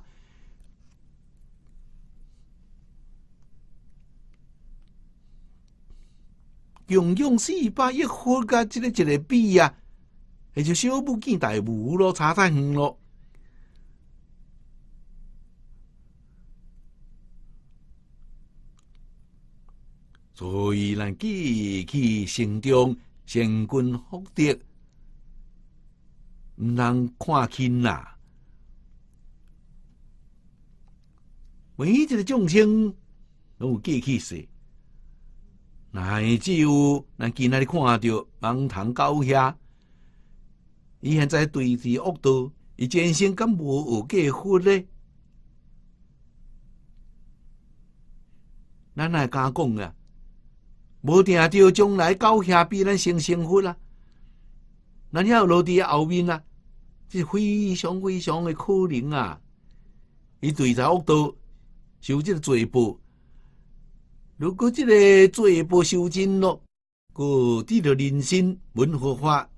用用四百一分加即个一个币啊，也就小不见大步咯，差太远咯。所以，咱记起心中善根福德，毋通看轻啦。每一个众生，拢有记起谁？哪一只有咱今仔日看着芒堂高峡伊现在对伫恶道伊前生敢无有过分咧咱若敢讲啊无定着将来高峡比咱先生分啊咱遐有落伫后面啊这是非常非常诶可怜啊伊对在恶道修这个罪报。如果这个做不波修真咯，各地的人心、文化、化，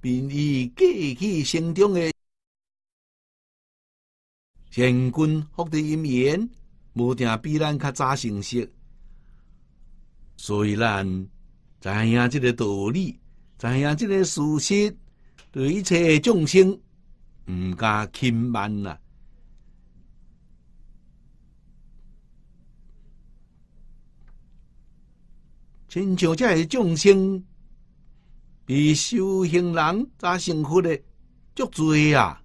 便以过去成长的现观福德因缘，无定比咱较早成熟。所以咱知影这个道理，知影这个事实，对一切众生，毋加轻慢啦。亲像这些众生，比修行人早幸福的，足罪啊！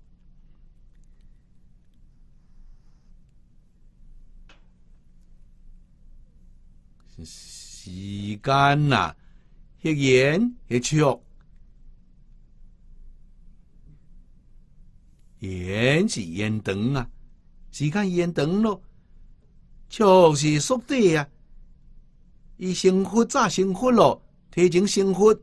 时间啊，一演一唱，演是演长啊，时间演长咯，唱是缩短啊。伊成佛，早成佛了，提前成佛，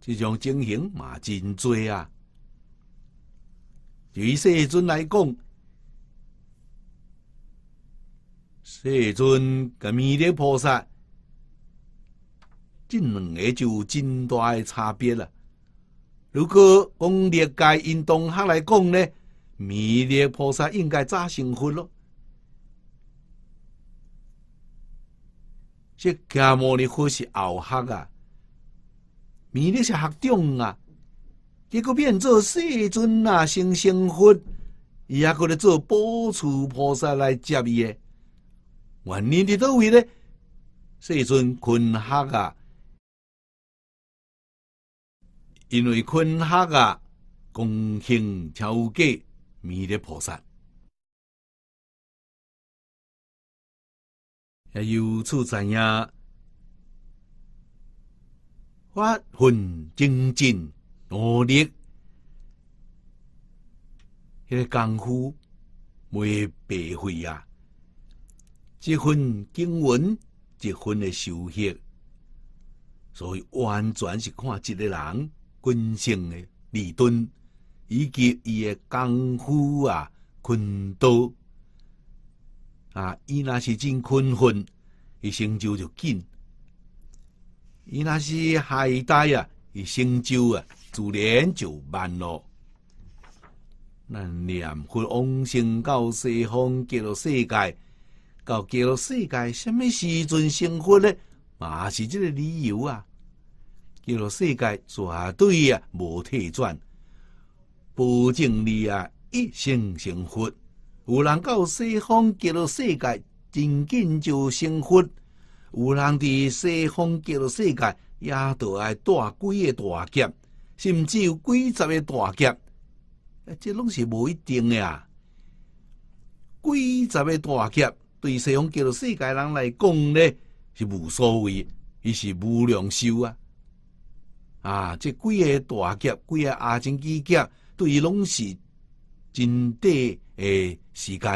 即种情形嘛真多啊！对世尊来讲，世尊跟弥勒菩萨，这两个就有真大差别了。如果讲历届因度学来讲呢，弥勒菩萨应该早成佛了。这加摩尼佛是傲黑啊，弥勒是学长啊，结果变做世尊啊，成圣佛，也过来做保处菩萨来接伊的。原因伫倒位呢，世尊困黑啊，因为困黑啊，恭敬超过弥勒菩萨。也由此知影，发奋精进努力，迄个功夫袂白费啊！一份经文，一份的收获，所以完全是看一个人根性的立顿，以及伊的功夫啊，昆多。啊！伊若是真困奋，伊成就就紧；伊若是一代啊，伊成就啊，自然就慢咯。咱念佛往生到西方极乐世界，到极乐世界，什么时阵成佛呢？嘛是即个理由啊！极乐世界绝对啊，无退转，不证你啊，一生成佛。有人到西方极乐世界，真紧就成佛；有人伫西方极乐世界，也著爱带几个大劫，甚至有几十个大劫。啊，这拢是无一定的啊！几十个大劫对西方极乐世界人来讲咧，是无所谓，伊是无良修啊！啊，这几个大劫、几个阿精机劫，对于拢是真短诶。时间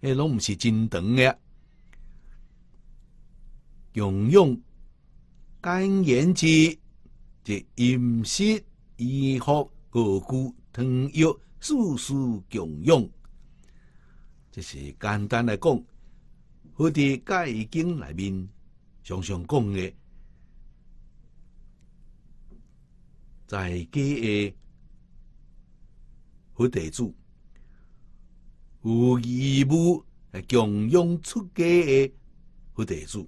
迄拢毋是真长嘅，用用、跟言之，即饮食、衣服、各具汤药，事事共用。即是简单来讲，我伫街经内面常常讲嘅，在家嘅我地主。无务来供养出家的佛弟子，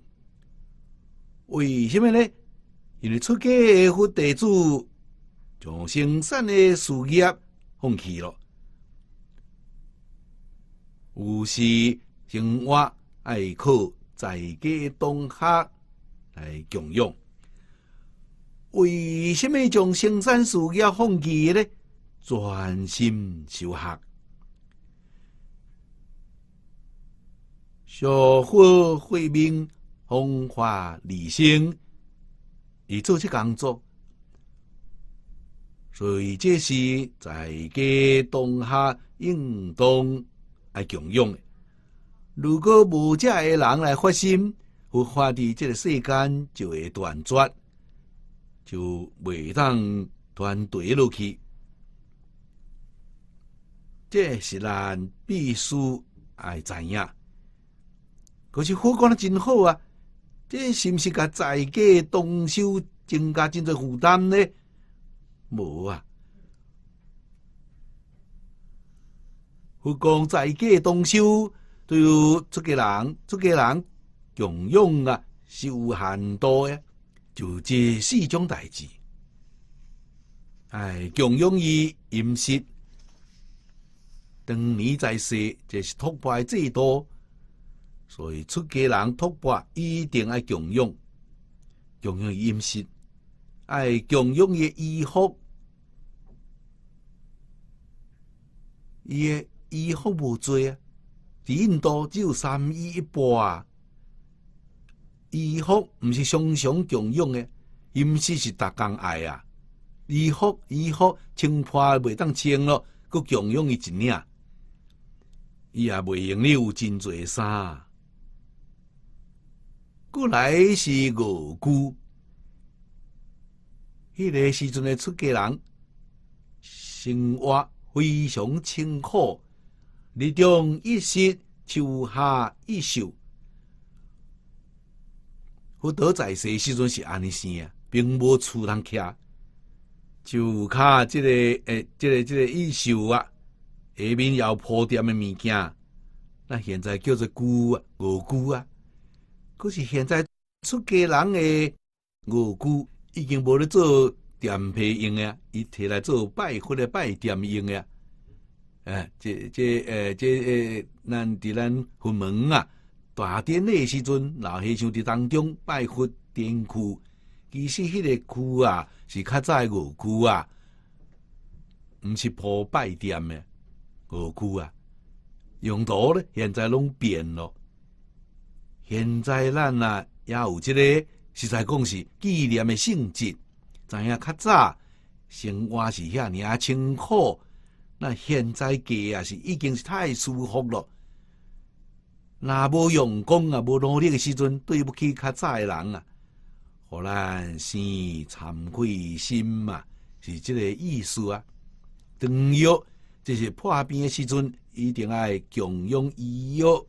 为什么呢？因为出家的佛弟子将生产的事业放弃了，有时生活爱靠在家同学来供养。为什么将生产事业放弃呢？专心修学。小火惠民，风化理性，以做这工作。所以这是在给当下应当爱供养的。如果无这个人来发心，佛法的这个世间就会断绝，就袂当断断落去。这是咱必须爱知影。可是复工了真好啊！这是不是给在家动手增加真侪负担呢？无啊，复工在家动手，对于出个人，出个人，强用啊，有限度呀，就这四种代志。哎，强用以饮食，等你在世，这是突破最多。所以出家人突破一定爱强用，强用饮食，爱强伊嘅衣服，伊嘅衣服无多啊，伫印度只有三衣一钵啊。衣服毋是常常强用诶，饮食是逐工爱啊。衣服衣服穿破袂当穿咯，佮强用伊一领，伊也袂用你有真侪衫。过来是五骨，迄个时阵的出家人生活非常清苦，日中一食，秋下一宿。佛德在世时阵是安尼生啊，并无厝通徛，就靠即个诶，即个即个一宿啊，下面要铺垫的物件。那现在叫做啊，五骨啊。可是现在出家人的五区已经无咧做店皮用啊，伊摕来做拜佛的拜店用啊。哎，即即诶即诶，咱伫咱佛门啊，大典嘅时阵，老和尚伫当中拜佛殿区其实迄个区啊是较早五区啊，毋是铺拜殿诶，五区啊，用途咧现在拢变咯。现在咱啊也有一个实在讲是纪念的性质，知影较早生活是遐尔啊清苦，那现在过啊是已经是太舒服咯。若无用功啊，无努力的时阵，对不起较早的人啊，互咱生惭愧心嘛，是即个意思啊。中药就是破病的时阵，一定爱强用医药。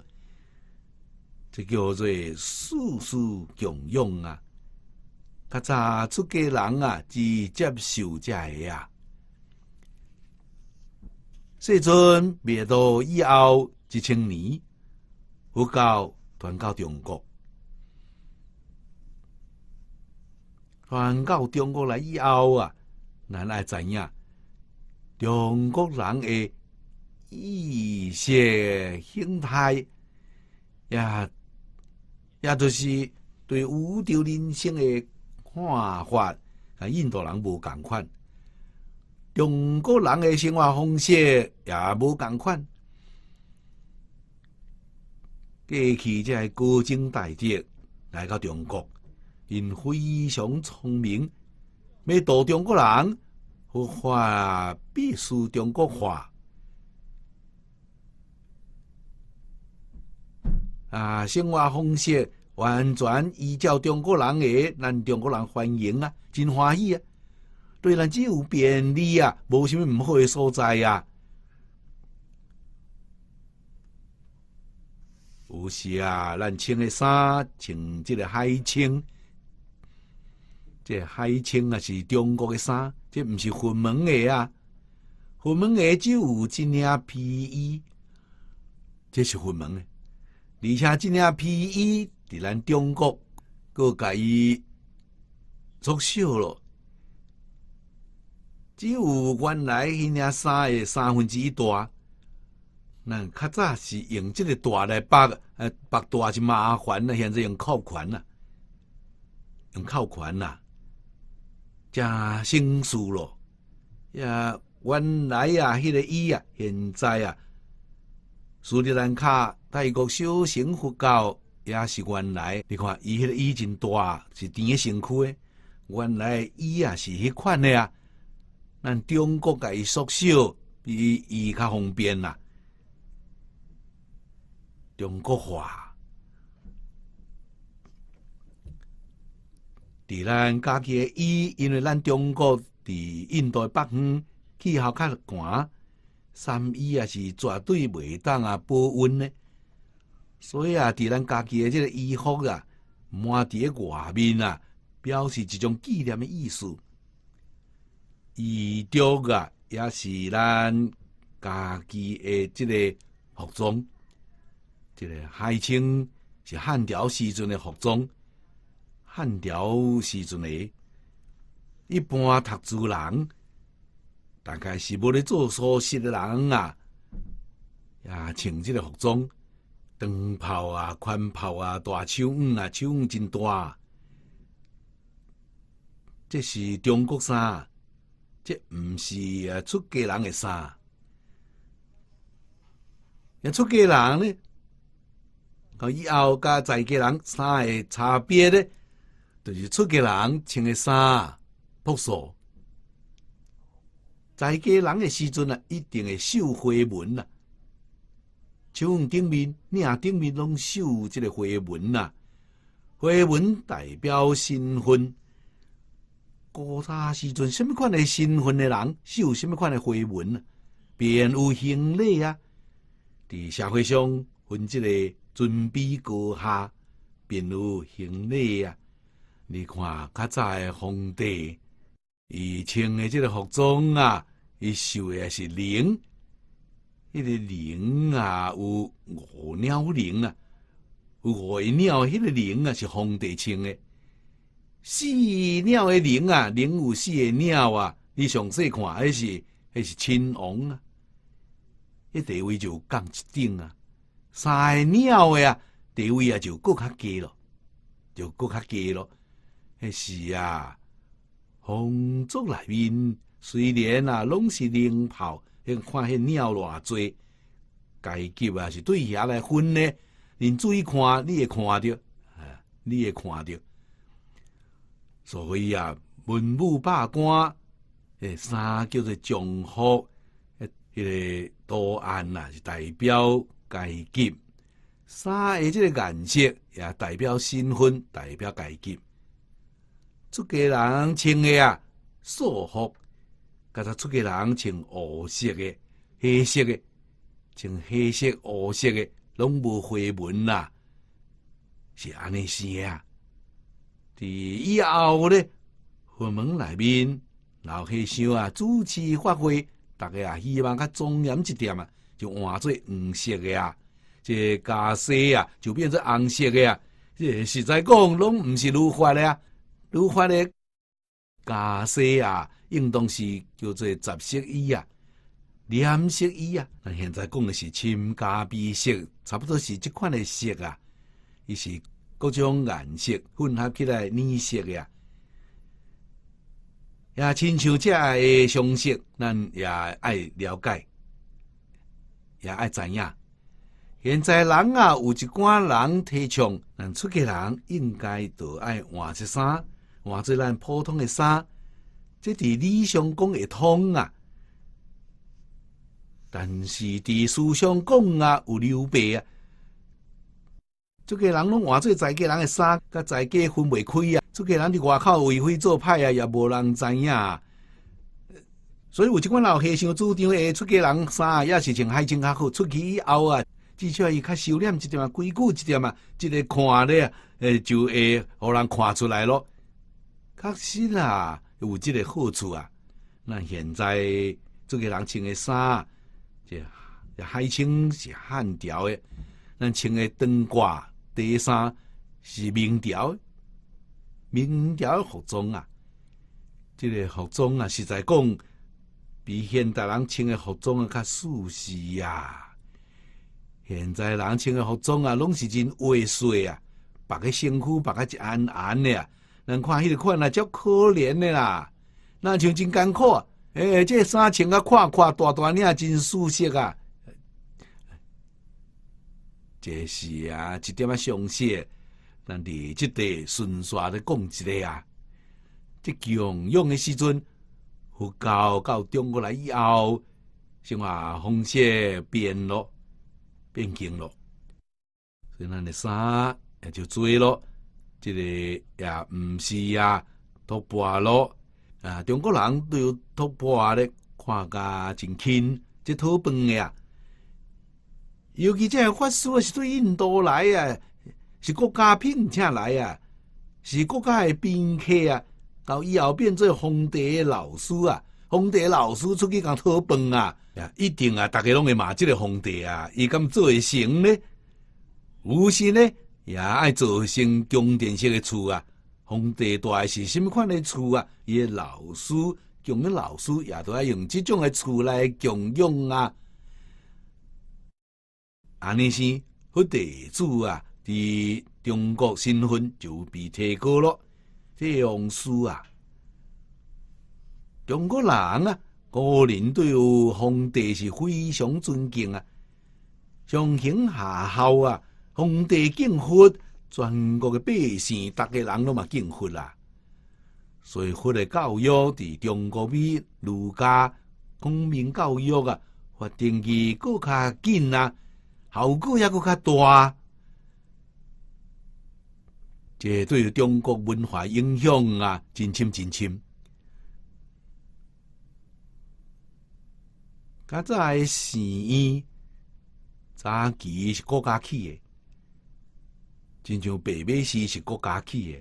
即叫做素素共用啊！较早出家人啊，是接受这个啊。世尊灭度以后一千年，佛教传到中国，传到中国来以后啊，咱来怎样？中国人诶，一些心态呀。也就是对宇宙人生的看法，啊，印度人无同款，中国人的生活方式也无同款。过去即系高种大敌来到中国，因非常聪明，要导中国人佛法必须中国化。啊，生活方式。完全依照中国人诶，咱中国人欢迎啊，真欢喜啊，对咱只有便利啊，无啥物毋好诶所在啊。有时啊，咱穿诶衫穿即个海青，即、个海青啊是中国诶衫，即毋是混门诶啊。混门诶只有即领皮衣，这是混门诶，而且即领皮衣。伫咱中国，个甲伊缩小咯。只有原来迄领衫诶三分之一大。咱较早是用即个大来绑，诶，绑大是麻烦啦，现在用扣环啦，用扣环啦，真省事咯。呀，原来啊，迄个伊啊，现在啊，斯里兰卡泰国小乘佛教。也是原来你看伊迄个衣真大，是伫诶身躯诶。原来伊啊是迄款诶啊，咱中国伊缩小，比伊较方便啦。中国话，伫咱家己诶衣，因为咱中国伫印度北方气候较寒，衫衣啊是绝对袂当啊保温呢。所以啊，伫咱家己诶即个衣服啊，满伫诶外面啊，表示一种纪念诶意思。衣着啊，也是咱家己诶即个服装。即个海青是汉朝时阵诶服装。汉朝时阵诶，一般读书人，大概是无咧做琐事诶人啊，也穿即个服装。长袍啊，宽袍啊，大袖五啊，袖五真大。这是中国衫，这不是啊出家人的衫。人出家人呢，到以后甲在家人衫嘅差别呢，就是出家人穿的衫朴素，在家人的时阵啊，一定会绣花纹啊。手纹顶面，面顶面拢绣即个花纹呐。花纹代表身份。古早时阵，什么款的身份的人绣什么款的花纹啊？便有行李啊。伫社会上分即个尊卑高下，便有行李啊。你看较早的皇帝，伊穿的即个服装啊，伊绣的是龙。迄个翎啊，有五鸟灵啊，有五鸟，迄个灵啊是皇帝称的，四鸟的灵啊，灵有四个鸟啊，你详细看，迄是迄是亲王啊，迄地位就降一等啊，三鸟的啊，地位啊就更较低咯，就更较低咯。迄是啊，皇族内面虽然啊拢是灵炮。迄看迄鸟偌济，家己啊是对遐来分呢。恁注意看，你会看着，啊，你会看着。所以啊，文武百官诶，三叫做迄、迄个图案啊，是代表家己，三诶，即个颜色也代表新婚，代表家己。即家人穿诶啊，素服。甲他出去人穿乌色的，黑色的穿黑色、乌色的拢无回纹啦，是安尼先啊。以后咧，佛门内面老黑兄啊主持发挥，逐个啊希望较庄严一点啊，就换做黄色的啊，即个加色啊，就变做红色的啊。即个实在讲，拢毋是如发的啊，如发的袈色啊。用当是叫做杂色衣啊，染色衣啊，咱现在讲的是深咖啡色，差不多是即款的色啊，伊是各种颜色混合起来染色的啊。也亲像遮的常色，咱也爱了解，也爱知影。现在人啊，有一寡人提倡，咱出家人应该着爱换一衫，换做咱普通的衫。这伫理想讲会通啊，但是伫思想讲啊，有溜白啊，出家人拢换做在家人的衫，甲在家分袂开啊。出家人伫外口为非作歹啊，也无人知影。所以有一款老和尚主张，诶，出家人衫也是穿海清较好，出去以后啊，至少伊较收敛一点啊，规矩一点啊，即个看咧，诶，就会互人看出来咯。确实啦。有即个好处啊！那现在即个人穿的衫，这海青是汉调的；咱穿的长褂、短衫是明朝、明朝服装啊。这个服装啊，实在讲，比现代人穿的服装啊，较舒适啊。现在人穿的服装啊，拢是真猥琐啊，绑个身躯绑个一安安的啊。人看迄个款啊，足可怜的啦，那像真艰苦诶、哎，这衫穿个看看，大大领真舒适啊！这是啊，一点啊，上些，咱伫即带顺刷的讲一个啊。即泱泱的时阵，佛教到中国来以后，新华风气变咯，变穷咯，所以咱的衫也就衰咯。即个也毋是呀，突破咯！啊，中国人对突破咧看甲真轻，即偷奔诶呀！尤其即个法师是对印度来啊，是国家聘请来啊，是国家的宾客啊，到以后变做皇帝老师啊，皇帝老师出去共偷奔啊，一定啊，大家拢会骂即个皇帝啊，伊敢做成呢？有是呢？也爱做成宫殿式的厝啊，皇帝住的是什么款的厝啊？伊老师，像的老师也都爱用这种的厝来供用啊。安尼是富地主啊，的中国身份就被提高了。这样子啊，中国人啊，个人对皇帝是非常尊敬啊，上行下效啊。皇帝敬佛，全国个百姓，逐个人拢嘛敬佛啦。所以佛的教育伫中国比儒家、公民教育啊，发展起更较紧啊，效果也更较大。这对中国文化影响啊，真深真深。较早刚寺院早期是国家起诶。真像白马寺是国家起的，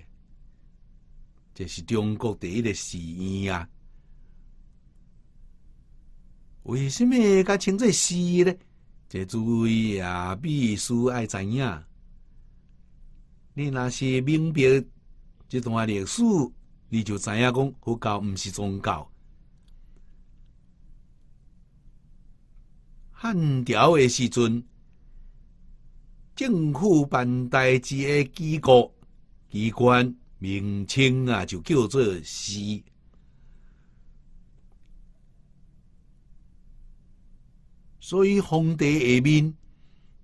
这是中国第一个寺院啊！为什么甲称作寺呢？这诸位啊，必须爱知影。你若是明白这段历史，你就知影讲佛教毋是宗教。汉朝的时阵。政府办代志的机构、机关名称啊，就叫做市。所以，皇帝下面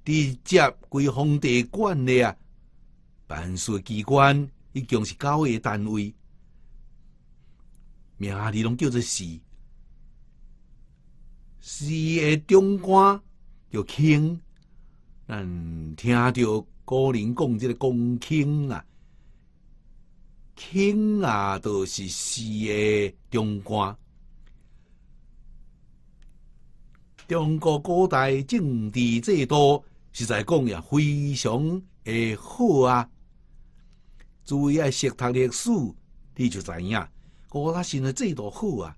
直接归皇帝管的啊，办事机关一共是九个单位，名字拢叫做市。市的长官叫卿。咱听到古人讲这个“共卿”啊，“卿”啊，都是诗的，中官。中国古代政治制度实在讲也非常的好啊。注意爱识读历史，你就知影，古代时阵制度好啊。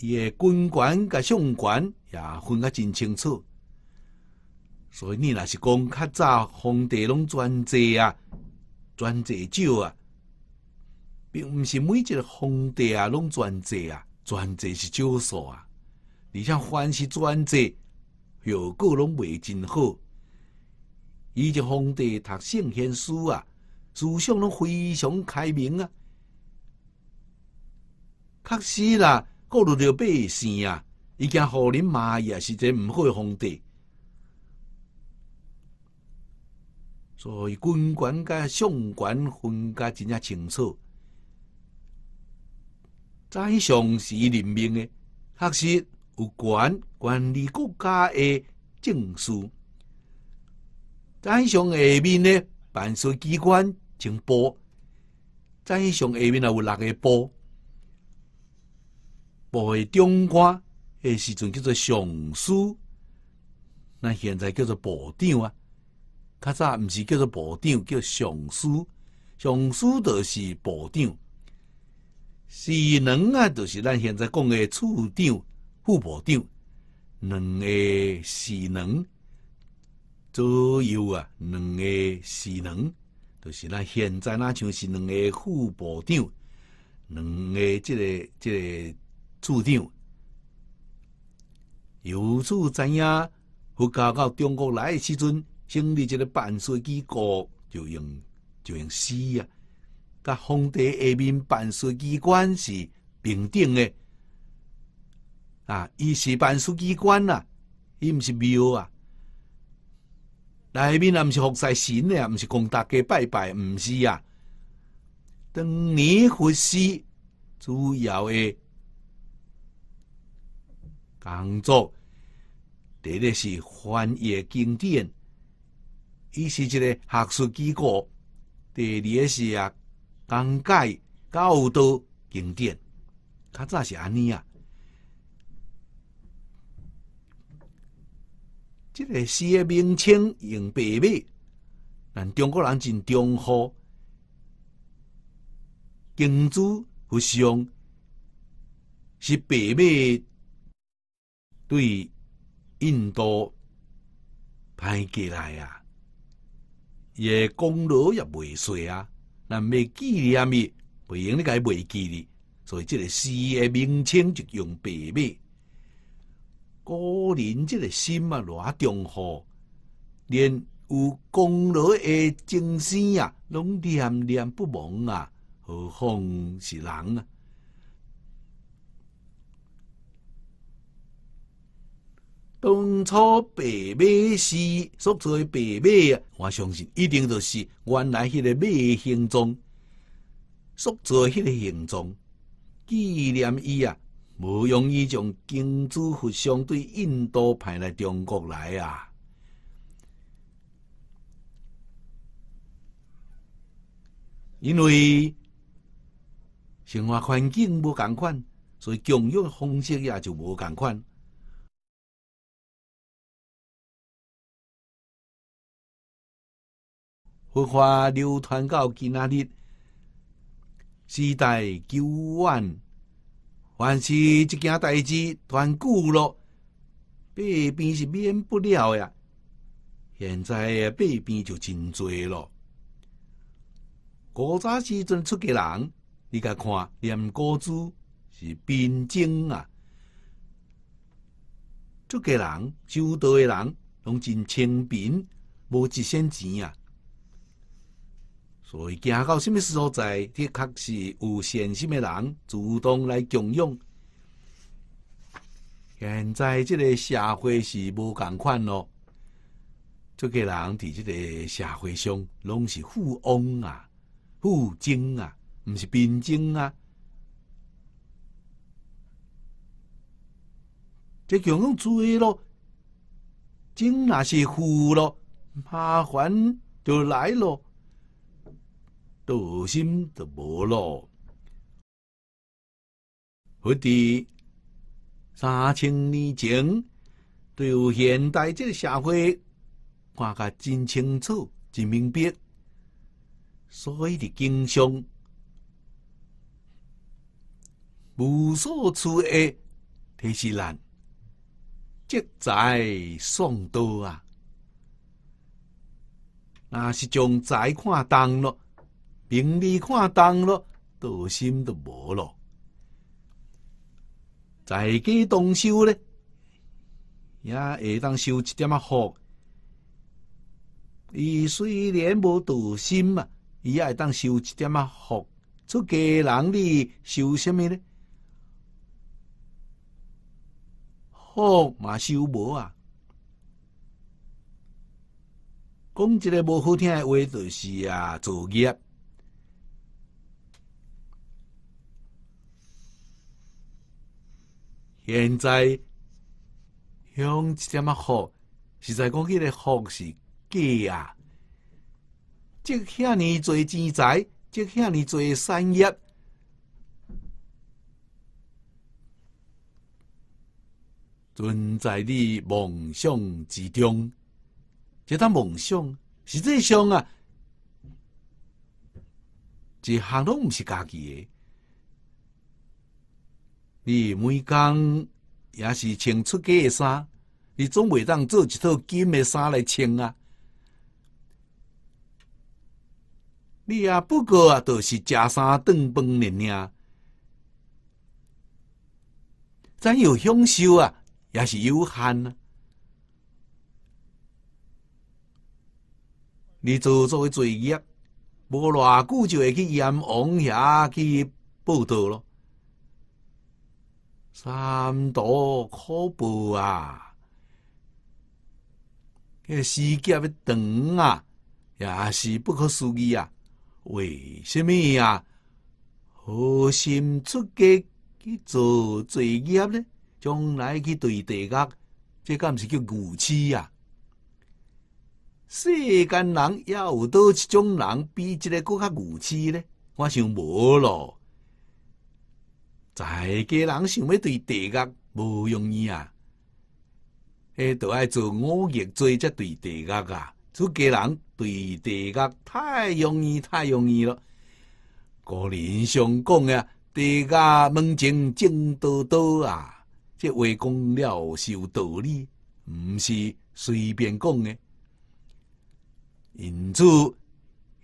伊诶军权甲相权也分甲真清楚，所以你若是讲较早皇帝拢专制啊，专制少啊，并毋是每一个皇帝啊拢专制啊，专制是少数啊。而且凡是专制，效果拢未真好。伊即皇帝读圣贤书啊，思想拢非常开明啊。确实啦。顾虑着百姓啊，伊惊互人骂也是个毋好的皇帝。所以军官甲上官分甲真正清楚。宰相是人民的，确实有关管理国家的政事。宰相下面呢，办事机关情报；宰相下面呢，有六个报？部的长官，那时阵叫做尚书，那现在叫做部长啊。较早毋是叫做部长，叫尚书。尚书就是部长，是能啊，就是咱现在讲的处长、副部长。两个是能，左右啊，两个是能，就是咱现在若像是两个副部长，两个即个即个。注定，由此知影，佛教到中国来的时候，成立一个办事机构，就用就用寺啊，甲皇帝下面办事机关是平等的，啊，伊是办事机关啊，伊毋是庙啊。内面啊毋是佛晒神咧，毋是供大家拜拜，毋是啊。当年佛寺主要的。工作，第一个是翻译经典，伊是一个学术机构，第二个是啊，讲解教导经典，较早是安尼啊。这个的明清用白美，但中国人真忠厚。金主互相是白美。对印度派过来啊，耶功劳也未衰啊，若未纪念伊，袂应你伊未记呢，所以即个诗诶名称就用白马。古人即个心啊，偌重厚，连有功劳诶精神啊，拢念念不忘啊，何况是人啊？当初白马是所做白马啊，我相信一定就是原来迄个马形状，塑做迄个形状，纪念伊啊，无容易将金主佛像对印度派来中国来啊，因为生活环境无共款，所以供养方式也就无共款。佛法流传到今仔日，世代久远，还是这件代志传久了。百病是免不了呀，现在百病就真多了。古早时阵出家人，你甲看连古祖是兵精啊，出家人、周到诶人，拢真清贫，无一先钱啊。所以行到什么所在，的确是有善心的人主动来供养。现在这个社会是无共款咯，这个人伫这个社会上，拢是富翁啊，富精啊，毋是贫精啊。这供养多咯，精那是富咯，麻烦就来咯。道心就无咯。佛伫三千年前，对于现代即个社会，看个真清楚、真明白。所以伫经商，无所处诶，提示咱。积财尚多啊。若是将财看重了。平地看重咯，道心都无咯。在己动修咧，也会当修一点啊福。伊虽然无道心嘛，伊也会当修一点啊福。出家人咧修什么呢？福嘛修无啊。讲一个无好听诶话，就是啊，作业。现在向一点啊好，实在讲起个好是假啊。即赫尼侪钱财，即赫尼侪产业，存在你梦想之中。即搭梦想，实际上啊，一项拢毋是家己诶。你每天也是穿出街的衫，你总袂当做一套金的衫来穿啊！你啊，不过啊，都是食三顿饭的呢。咱有享受啊，也是有限啊。你做做作业，无偌久就会去阎王遐去报道咯。三多可怖啊！迄、个时界要长啊，也是不可思议啊！为什么啊？好心出家去做罪业呢？将来去对地狱，这敢毋是叫愚痴啊？世间人也有倒一种人比即个更较愚痴呢？我想无咯。大家人想要对地狱无容易啊，迄都爱做五业做才对地狱啊，做家人对地狱太容易，太容易咯。古人常讲啊，地狱门前正道多啊，即话讲了是有道理，毋是随便讲的。因此，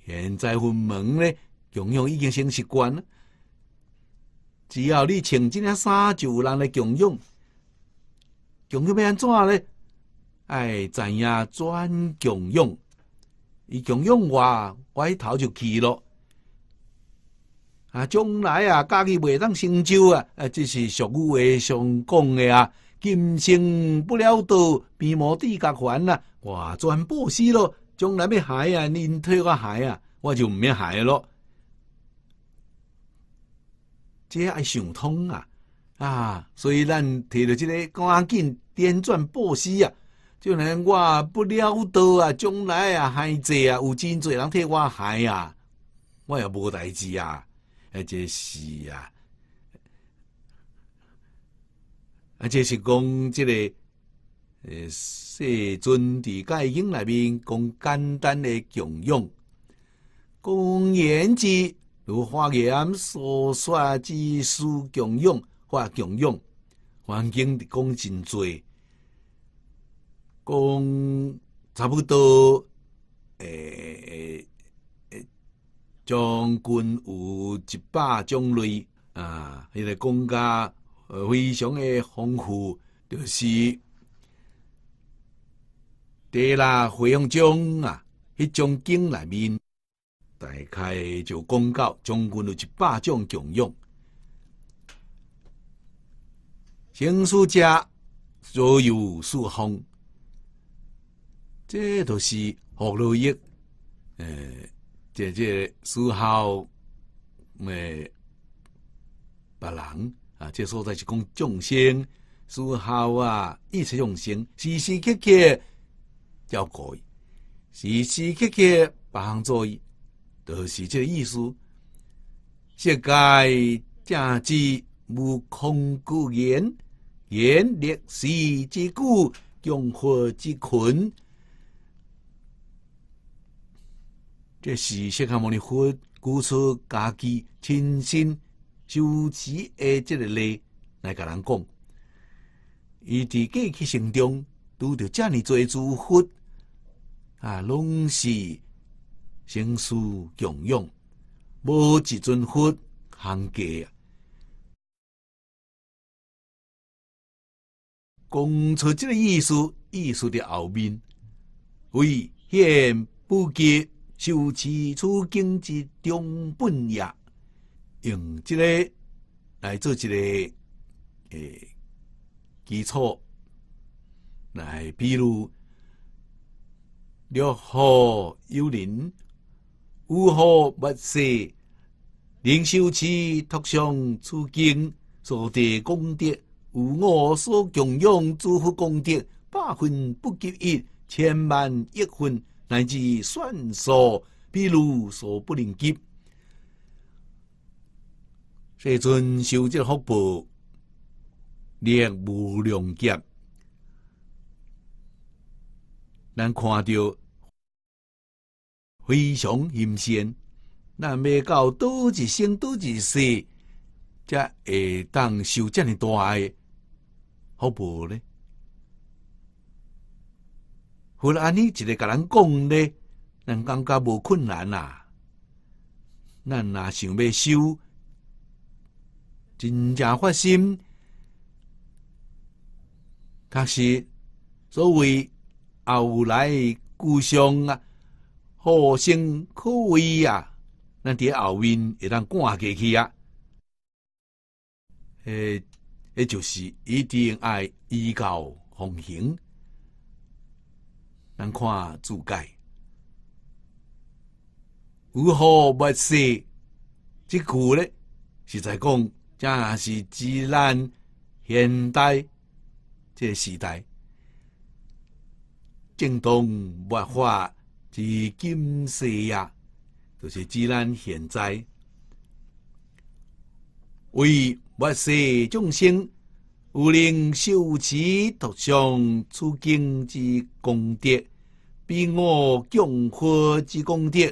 现在换门呢，样样已经成习惯。只要你穿即件衫，就有人来供养。供养要安怎咧？哎，知影转供养？伊供养我，我迄头就气咯。啊，将来啊，家己袂当成就啊！啊，这是俗语诶，上讲诶啊，今生不了道，便无地甲还啊！哇，转报死咯！将来要还啊，恁退个还啊，我就毋免还咯。这爱想通啊啊，所以咱提着这个，赶紧颠转布施啊！就连我不了得啊，将来啊还债啊，有真济人替我害啊，我也无代志啊！啊，这是啊，啊，这是讲这个呃，世尊伫戒经内面讲简单的穷用，讲言之如花岩、所率之书、共用、或共用，环境讲真侪，讲差不多，诶，将军有一百种类啊，迄个讲甲非常的丰富，就是地啦、回香中啊，迄种景内面。大概就公告，将军有一百种重用，行书家左右书行，这都是学了一，呃，这这书好，诶，白人啊，这说在是用众心，书好啊，一直用心，时时刻刻要改，时时刻刻帮助。都是这意思，世界价值无空故言，言立是之故，用火之群。这是释迦牟尼佛告诉家己亲身修持的这个理，来甲人讲。伊自己去成中拄着遮么多诸佛啊，拢是。行书共用，无一尊佛行格。讲出即个意思，意思的后面为现不局修持此经济中本业，用即个来做一个诶基础。来，比如六号幽灵。有何不是，灵修期特上此经，所得功德无我所供养诸佛功德百分不及一，千万亿分乃至算数，比如所不能及。世尊修者福报念无量劫，咱看到。非常新鲜，那要到多几生多几世，才会当受这么大诶好不咧？回来安妮直接甲咱讲咧，咱感觉无困难啊。那若想要修，真正发心，确实所谓后来故乡啊。何生可畏啊！咱在后面会当赶过去啊！诶，也就是一定爱依靠奉行，咱看注解如何不善，即句咧，实在讲，正是自然现代即、这时代，正当文化。是金世呀，就是指咱现在为末世众生，有能修持，独上出经之功德，比我降佛之功德，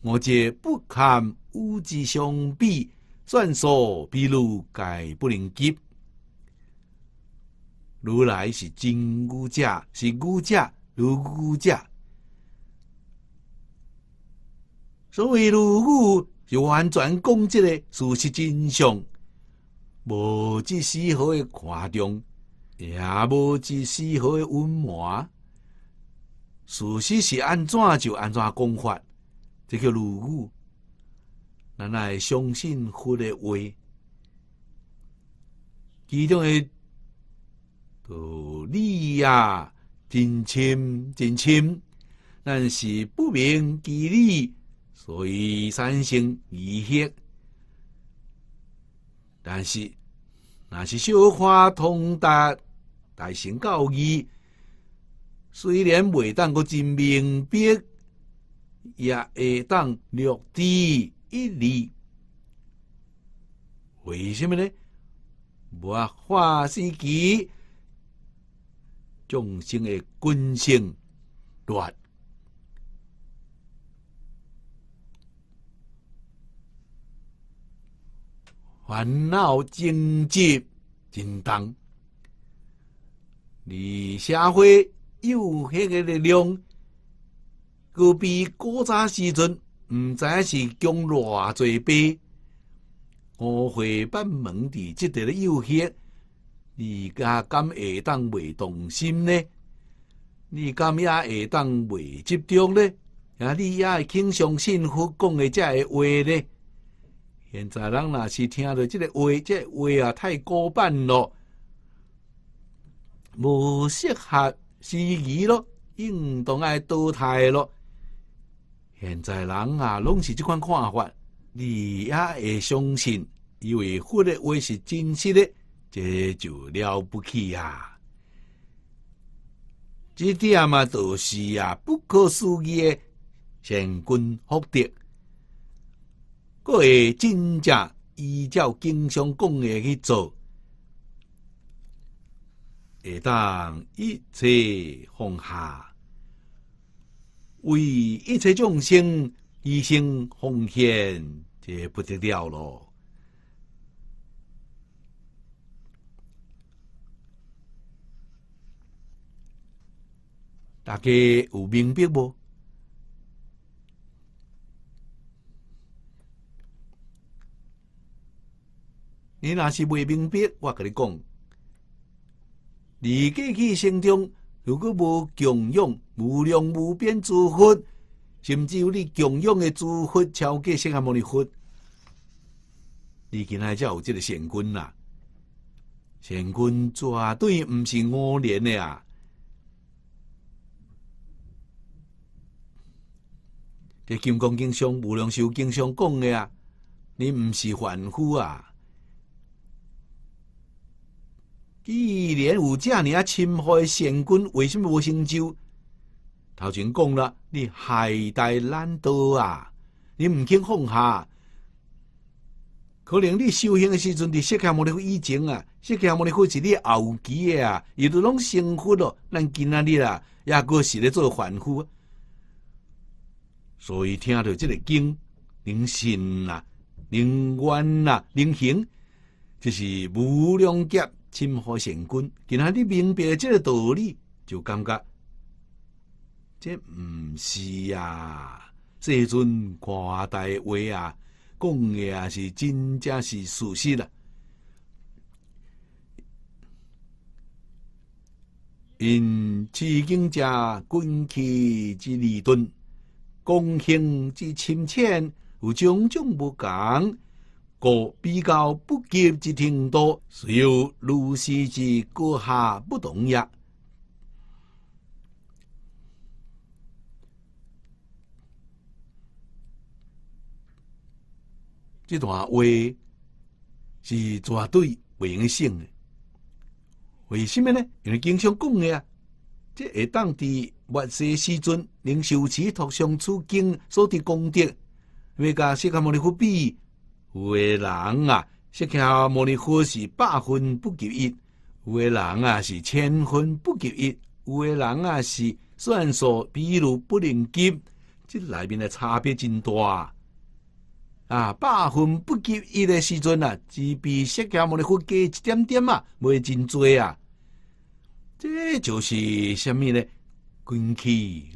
我皆不堪物质相比，算数比如皆不能及。如来是真乌者，是乌者，如乌者。所谓“如故”，就完全讲即个事实真相，无一丝毫的夸张，也无一丝毫的温婉。事实是安怎，就安怎讲法，即叫“如故”。咱来相信佛的话，其中的道理啊，真深真深，但是不明其理。所以产生易歇，但是若是小化通达，大成教义。虽然未当个真明白，也会当略知一理。为什么呢？无化时期众生的根性短。烦恼、纠结、真重。而社会有迄个力量，佮比古早时阵，毋知是强偌侪倍。我会把门伫即个咧诱惑，而家敢会当袂动心呢？你敢也会当袂执着呢？啊！你也会倾向信福讲的遮下话呢？现在人若是听到这个话，这话也太古板咯，无适合时机咯，应当爱淘汰咯。现在人啊，拢是这款看法，你也会相信，以为佛的话是真实的，这就了不起啊！即点嘛，就是啊，不可思议的乾坤福德。个真正依照经常讲诶去做，会当一切放下，为一切众生一生奉献，这不得了咯！大家有明白无？你若是未明白，我跟你讲，你过去生中如果无供养、无量无边诸佛，甚至有你供养的诸佛超过三阿摩尼佛，你今仔才有这个神尊啦。神尊绝对，毋是五年的啊！这金刚经上无量寿经上讲的啊，你毋是凡夫啊。既然有遮尔啊，青海显君，为什么无成就？头前讲了，你海带难多啊，你毋肯放下，可能你修行诶时阵，伫释迦牟尼佛以前啊，释迦牟尼佛是你后期诶啊，伊都拢成佛咯，咱今仔日啊，抑过是咧做凡夫，所以听到即个经，灵性啊，灵愿啊，灵行，就是无量劫。签开神君，见到啲明白即个道理就感觉，即毋是啊！即阵夸大话啊，讲嘅啊是真正是事实啊！因至更加官气之二端，公卿之深浅，有种种不共。故比较不及之天多，是要如是之阁下不同也。这段话是绝对未用信的。为什么呢？因为经常讲的啊，即会当伫末世时阵，能受持托相处境所的功德，未甲释迦贸尼佛比。有的人啊，识巧摩尼佛是百分不及一；有的人啊是千分不及一；有的人啊是算数比如不能及。这里面的差别真大啊！啊，百分不及一的时阵啊，只比识巧摩尼佛加一点点啊，未真多啊。这就是什么呢？君子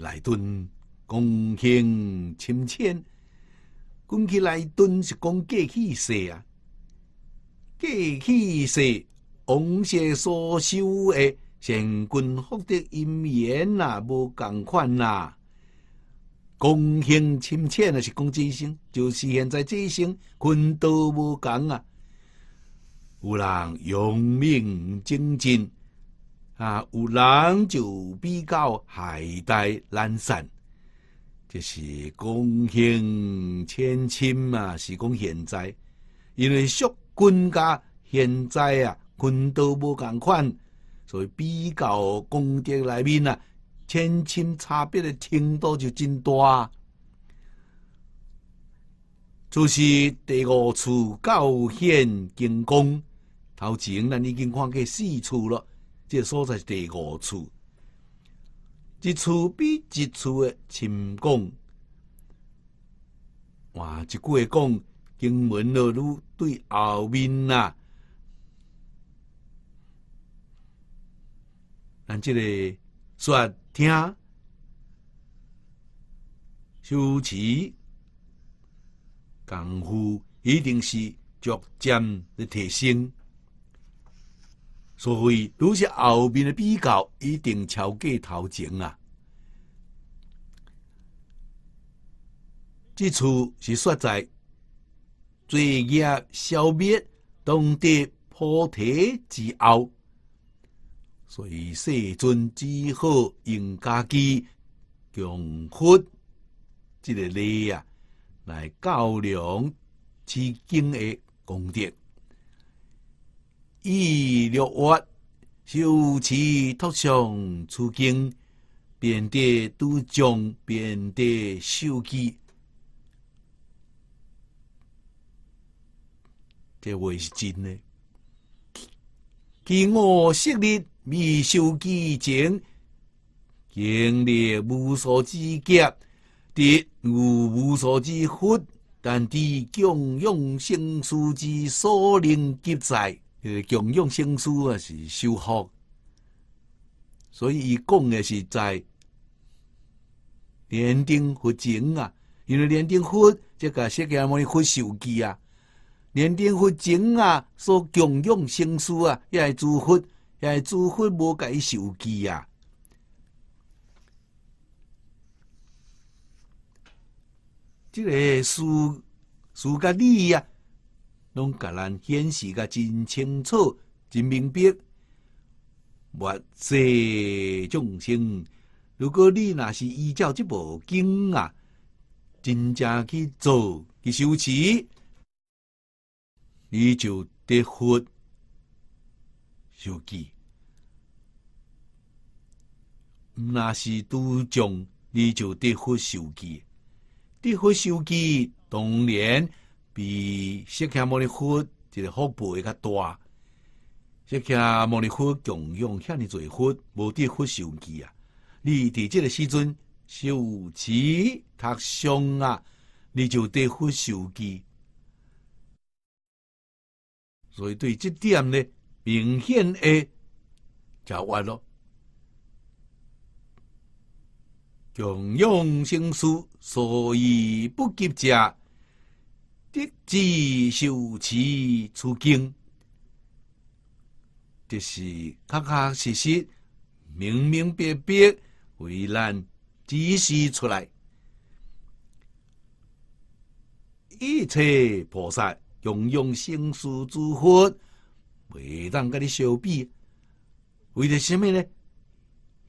内敦，功行深签。讲起来，顿是讲过去式啊，过去式，往昔所修的成根福德因缘呐，无共款呐。功行亲切啊，是讲一心，就是现在一生，寸都无共啊。有人用命精进啊，有人就比较懈怠懒散。就是讲兴千亲嘛，是讲现在，因为属君家现在啊，君都无共款，所以比较功德内面啊，千亲差别的程度就真大。啊。就是第五处教献经宫，头前咱已经看过四处了，这所在是第五处。一处比一处的成功，哇！一句话讲，经文老路对后面啊，咱即个说听，修持功夫一定是逐渐的提升。所以，如是后面的比较一定超过头前啊！这处是说在罪业消灭、懂得菩提之后，所以世尊只好用家己降佛这个力啊，来较量其经的功德。以六月修持，图上出经，遍地都种，遍地修持，这话是真的。经我设日未修持前，经历无数之劫，得遇无数之福，但知供养圣师之所能积在。诶，供养圣书啊是修复，所以伊讲诶是在年丁福前啊，因为年丁福即个世间么呢福受忌啊，年丁福前啊所供养圣书啊，也系祝福，也系祝福无甲伊受忌啊。这个书书甲你啊，拢甲咱显示个真清楚、真明白，末世众生，如果你那是依照这部经啊，真正去做去修持，你就得福修吉；那是多将，你就得福修吉，得福修吉，当然。比石卡摩尼佛个是好会较大。石卡摩尼佛供养遐尼侪佛，无得佛受记啊！你伫这个时阵受持读诵啊，你就得佛受记。所以对这点呢，明显诶，就歪咯。穷用心思，所以不及者。得自修持出经，这是确确实实、明明白白为难，指示出来一切菩萨永用生死诸佛，未当跟你相比。为着什么呢？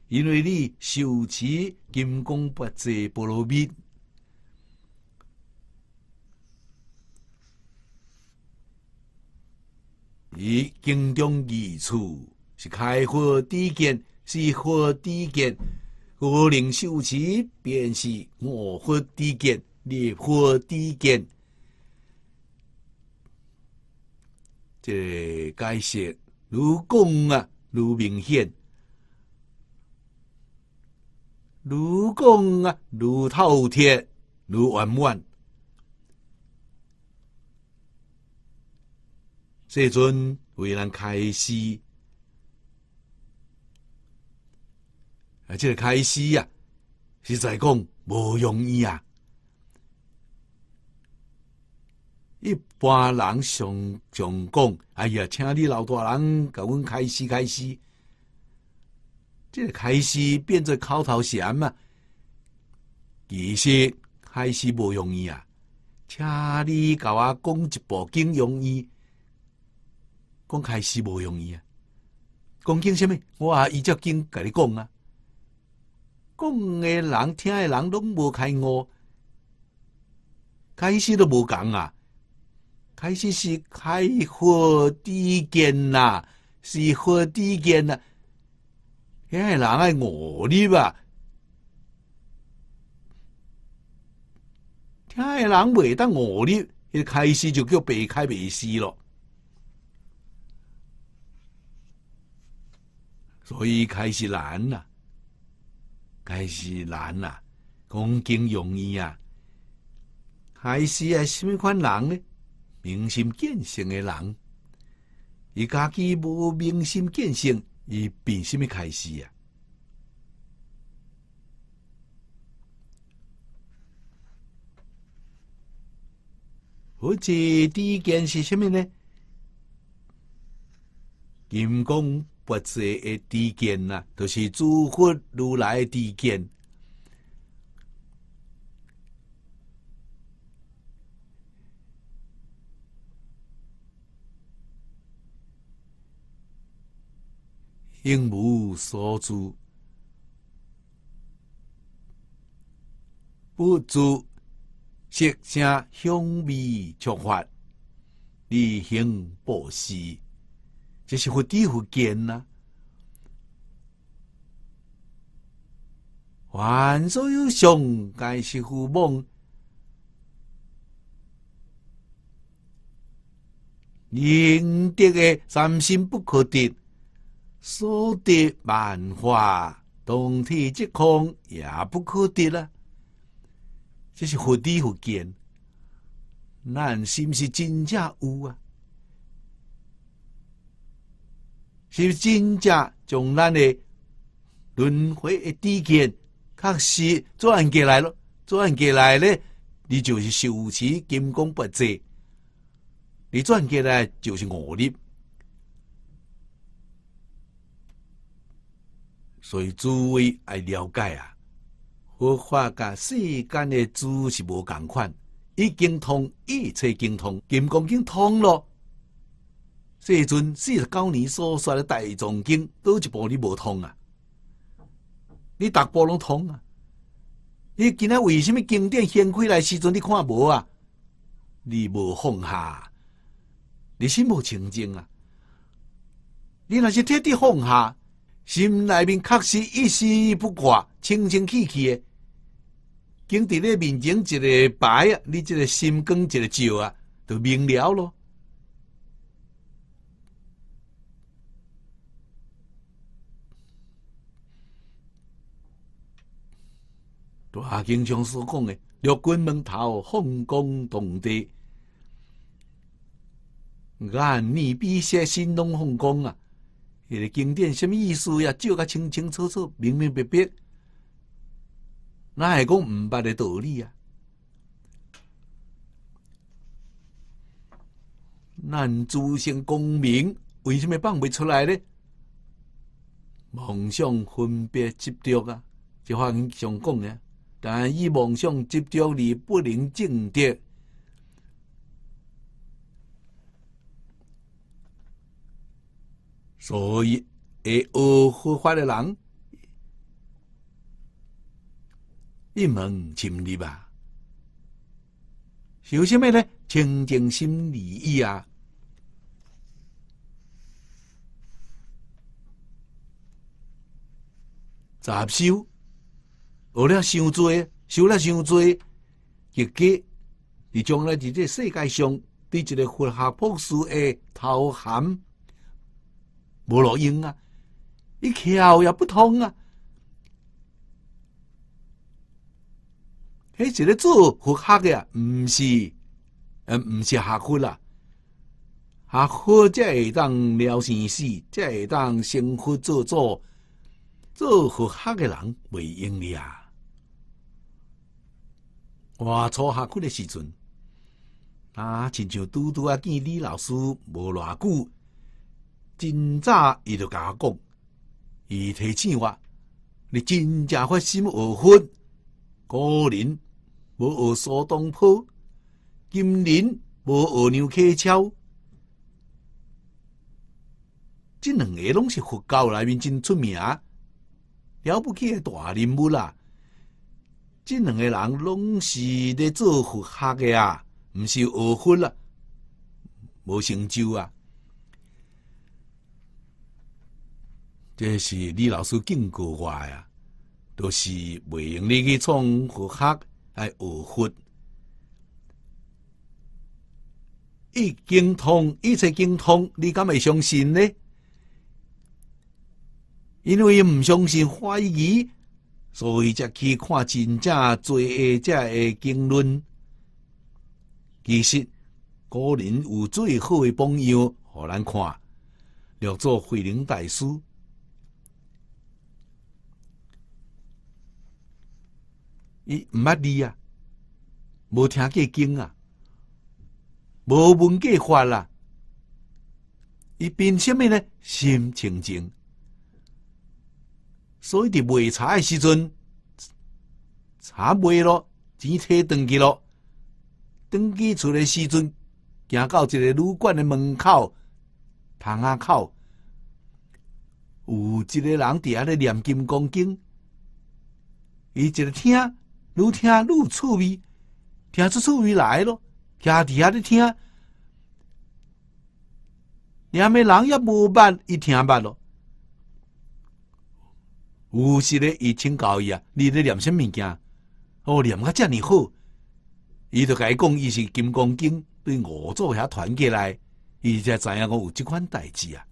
因为你修持金刚不持菠萝蜜。以经中易处，是开花低见，是花低见。我领修持便是我花低见，你花低见。这解释愈讲啊，愈明显；愈讲啊，愈透彻，愈完满。这阵为咱开始，啊，这个开始呀，实在讲无容易啊。一般人常常讲：“哎呀，请你老大人甲阮开始开始。”这个开始变做口头禅嘛。其实开始无容易啊，请你甲我讲一步经容易。讲开始无容易啊！讲经什物？我啊，伊只经甲你讲啊，讲诶人听诶人拢无开我，开始都无讲啊！开始是开何地见呐？是何地见呐？听诶人爱我的吧？听诶人袂得我的，一开始就叫白开白死咯。所以开始难呐，开始难呐。讲经容易啊，开始啊，什么款人呢？明心见性的人，伊家己无明心见性，伊凭什么开始啊？好似第一件是什么呢？金刚不世的智见呐，就是诸佛如来的智见，应无所住，不住色身香味触法，离行布施。这是佛地福见呐，凡所有相，皆是福梦。应得的三心不可得，所得万花洞体之空也不可得了。这是福地福建，难是不是真正有啊？是真正将咱的轮回的底线，确实转过来咯，转过来咧，你就是受持金刚不持，你转过来就是恶的。所以诸位爱了解啊，佛法跟世间的诸是无共款，一经通一切经通，金刚经通咯。这阵四十九年所刷的大藏经，倒一部你无通啊？你大部拢通啊？你今仔为什么经典掀开来时阵你看无啊？你无放下，你心无清净啊？你若是彻底放下，心内面确实一丝不挂，清清气气的，经伫你面前一个牌啊，你即个心光一个照啊，就明了咯。啊！经常所讲嘅六军门头奉公同地，眼耳鼻舌身通奉公啊，一个经典，什么意思呀？照甲清清楚楚、明明白白，哪会讲毋捌嘅道理啊？咱诸先功名，为什么放袂出来呢？梦想分别执着啊，就话咁样讲嘅。但伊妄想执着而不能正得。所以会恶佛法的人，一门情理吧。修啥物咧？清净心利益啊，杂修。学了伤济修了伤结果伊将来伫这世界上伫一个佛学博士的头衔无路用啊伊窍也不通啊迄是咧做佛学的啊毋是毋是学佛啦学佛则会当了生死则会当成佛做作做佛学的人袂用咧啊我初下课的时阵，啊，亲像嘟嘟啊见李老师无偌久，今早伊就甲讲，伊提醒我，你真正发心学佛，古林无学苏东坡，金人无学牛蹊跷，这两个拢是佛教内面真出名，了不起诶大人物啦。即两个人拢是咧做佛学嘅啊，毋是学佛啦，无成就啊！这是李老师警告我啊，都是袂用得去创佛学，来学佛。一精通，一切精通，你敢会相信呢？因为伊毋相信怀疑。所以，才去看真正最下者的经论。其实，古人有最好的榜样，互咱看？叫做慧能大师。伊毋捌字啊，无听过经啊，无闻过法啦。伊变什么咧？心清净。所以伫卖茶的时阵，茶卖咯，钱摕登去咯。登去厝诶时阵，行到一个旅馆的门口，窗仔口，有一个人伫遐咧念金刚经。伊一日听，愈听愈趣味，听出趣味来咯，家伫遐咧听，连袂人也无捌，伊听捌咯。有时咧，伊请教伊啊，你咧念啥物件？哦，念啊，遮尔好。伊就伊讲，伊是金刚经对五祖遐传过来，伊才知影讲有即款代志啊。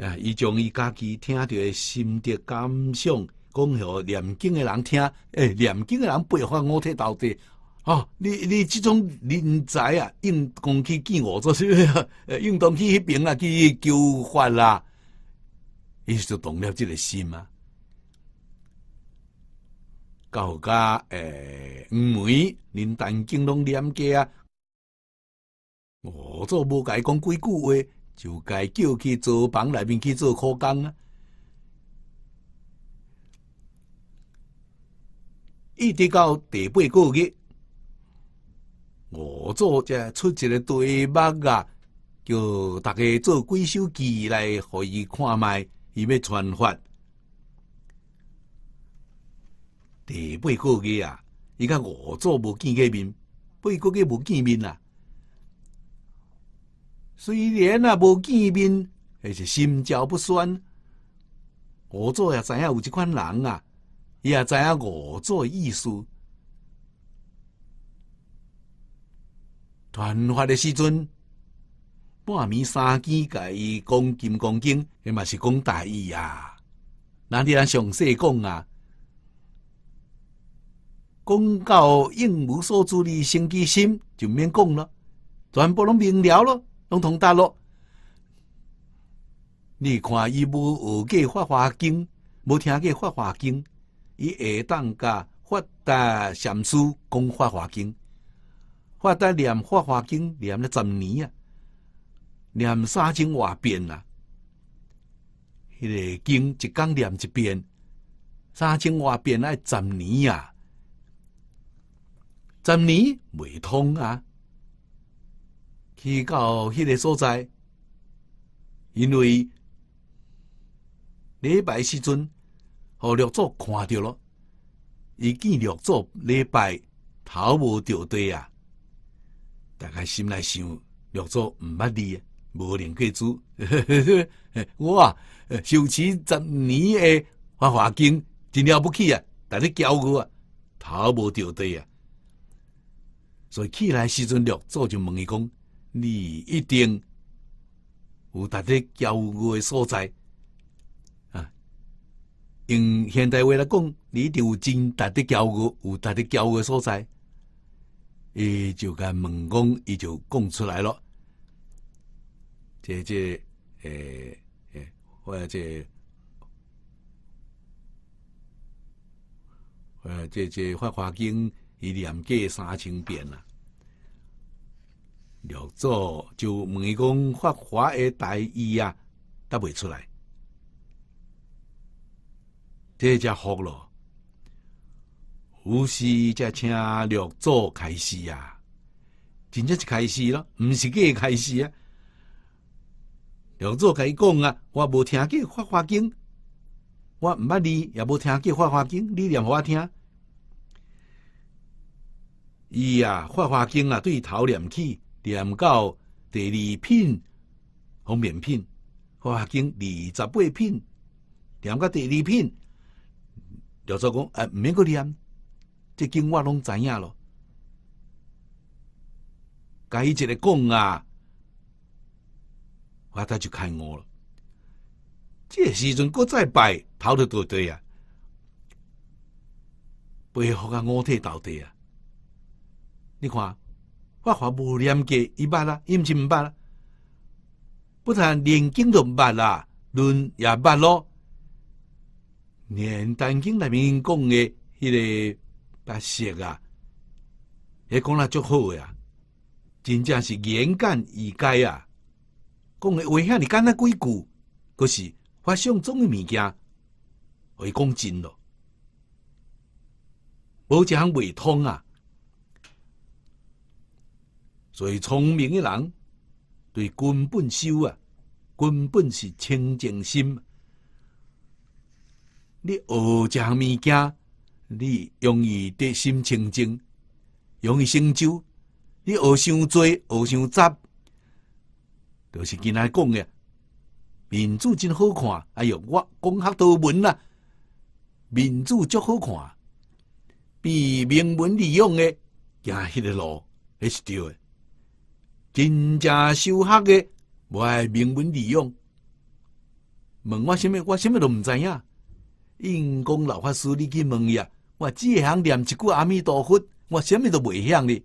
啊，伊将伊家己听着心得感想，讲许念经诶人听，诶，念经诶人背翻五体投地。哦，你你即种人才啊，用功去见五祖，是诶用功去迄边啊，去求法啦。伊就动了这个心啊！到家诶，五梅连弹金拢链家啊！我做无该讲几句话，就该叫去作房内面去做苦工啊！一直到第八个月，我做这出一个对目啊，叫大家做几首词来，互伊看卖。伊要传法。第八个月啊！伊甲五做无见过面，八个月无见面啊。虽然啊无见面，还是心照不宣。五做也知影有即款人啊，伊也知影我做意思。传法的时阵。半暝三更，甲伊讲金刚经，迄嘛是讲大义啊。那你人详细讲啊，讲到应无所住的生之心，就免讲了，全部拢明了咯，拢通达咯。你看伊无学过《法华经》，无听过《法华经》，伊下当甲发大禅师讲《法华经》，发达念《法华经》念了十年啊。念三经外遍啦，迄个经一讲念一遍，三经外遍爱十年啊，十年未通啊。去到迄个所在，因为礼拜时阵，互六祖看着咯，伊见六祖礼拜，头无着地啊！大个心内想，六祖毋捌你。无能过主，我啊，受此十年的发华经，真了不起啊！但你骄傲啊，头无着地啊！所以起来时阵陆祖就问伊讲，你一定有大的骄傲的所在啊。用现代话来讲，你就有真有大骄傲，有大的骄傲的所在。伊就甲问讲，伊就讲出来了。即这诶诶，或者，或者这《发华经，伊念过三千遍啦。六祖就问伊讲发华诶大意啊，答未出来。这才好了，五师才请六祖开始啊，真正是开始咯，毋是假开始啊。梁祝甲伊讲啊，我无听过花花经，我毋捌字，也无听过花花经，你念互我听。伊啊，花花经啊，对头念起，念到第二品，方便品，花花经二十八品，念到第二品，梁祝讲，呃，毋免阁念，这经我拢知影咯。甲伊一个讲啊。我他就开我了，这时阵搁再拜，头得倒地啊！佩服啊！五体倒地啊！你看，我发无念经一拜啦，毋是毋捌啦，不但念经都毋捌啦，论也捌咯。念单经内面讲嘅迄个八识啊，迄讲啊足好啊，真正是言简意赅啊！讲诶话遐尔简单几句？可是发相中诶物件会讲真咯，无一项未通啊！所以聪明诶人对根本修啊，根本是清净心。你学一项物件，你容易得心清净，容易成就。你学伤多，学伤杂。就是今仔讲嘅，民主真好看。哎哟，我讲黑多文啦，民主足好看。比名文利用嘅，行迄个路，迄是对嘅。真正修学嘅，无爱名文利用。问我什么，我什么都毋知影。印光老法师，你去问伊啊。我只会响念一句阿弥陀佛，我什么都未晓呢。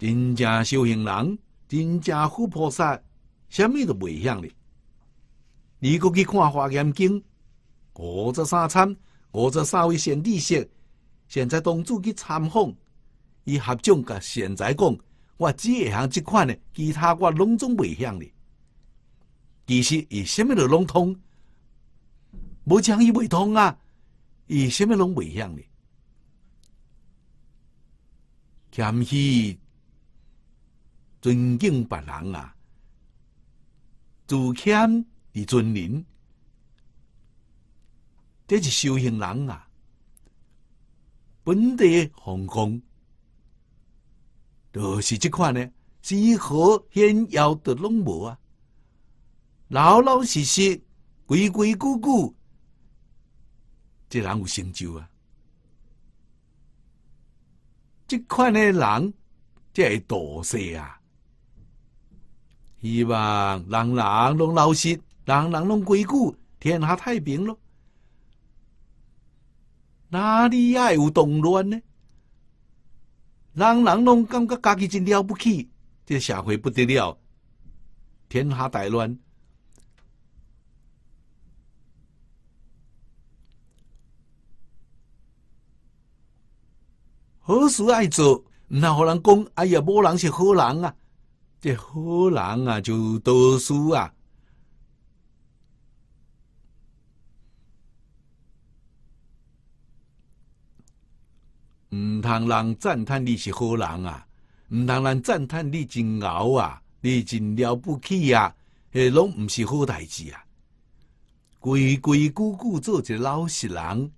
真正修行人，真正富菩萨，啥物都未向哩。你果去看《华严经》，五十三参，五十三位贤知识，现在同主去参访，伊合众甲现在讲，我只会行即款呢，其他我拢总未向哩。其实伊啥物都拢通，无将伊未通啊，伊啥物拢未向哩？谦虚。尊敬别人啊，自谦而尊人，这是修行人啊。本地皇宫，都是这款呢，是一何炫耀的弄模啊，老老实实、规规矩矩，这人有成就啊。这款的人，这系多些啊。希望人人拢老实，人人拢规矩，天下太平咯。哪里爱有动乱呢？人人拢感觉家己真了不起，这社会不得了，天下大乱。好事爱做，唔好人讲。哎呀，无人是好人啊。这好人啊，就读书啊，毋通人赞叹你是好人啊，毋通人赞叹你真牛啊，你真了不起啊，诶，拢唔是好代志啊，规规矩矩做一个老实人，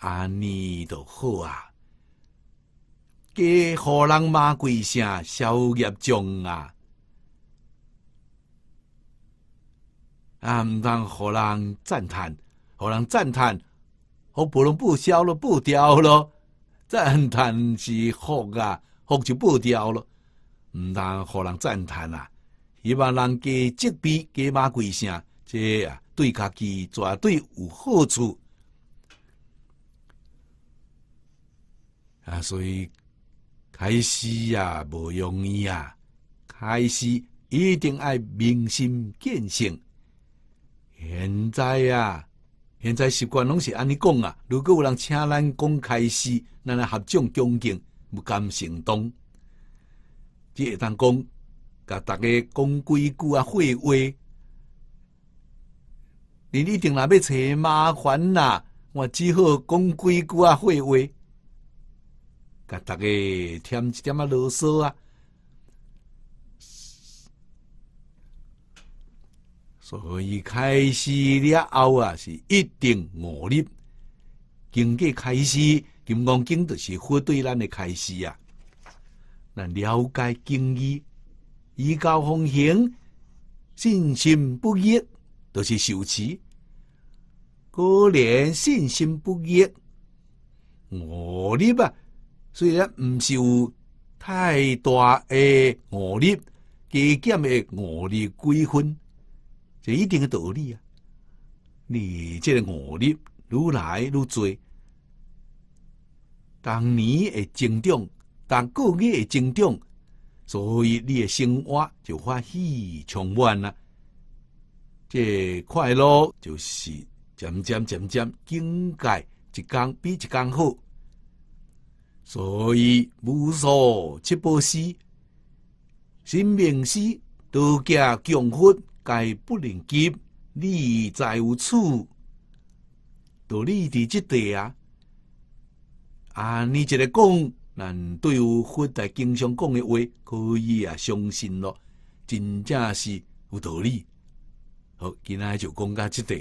安尼著好啊。给荷兰马贵下小业种啊，啊唔当荷兰赞叹，荷兰赞叹，好不容不消了不掉咯，赞叹是好啊，好就不掉了，唔当荷兰赞叹啊，希望人给积弊给马贵下，这啊对家己绝对有好处啊，所以。开始呀，无容易啊！开始一定爱明心见性。现在呀，现在习惯拢是安尼讲啊。如果有人请咱讲开始，咱来合掌恭敬，不敢行动。只会当讲，甲大家讲几句啊废话。你一定若要找麻烦啦，我只好讲几句啊废话。甲大家添一点仔啰嗦啊！所以开始了后啊，是一定努力。经济开始，金刚经就是好对咱的开始啊。咱了解经义，依教奉行，信心不一，就是受持。果然信心不一，努力吧。所以咧唔有太大诶恶力，加减诶恶力归分，就一定嘅道理啊！你即个恶力愈来愈多，当你诶增长，当个诶增长，所以你嘅生活就欢喜充满啦。即系快乐，就是渐渐渐渐境界一工比一工好。所以，无所七不斯、心名师多加降佛，该不能急。你在有处，道理伫即代啊！啊，你一个讲，咱对有佛在经常讲的话，可以啊相信咯。真正是有道理。好，今仔就讲到即代。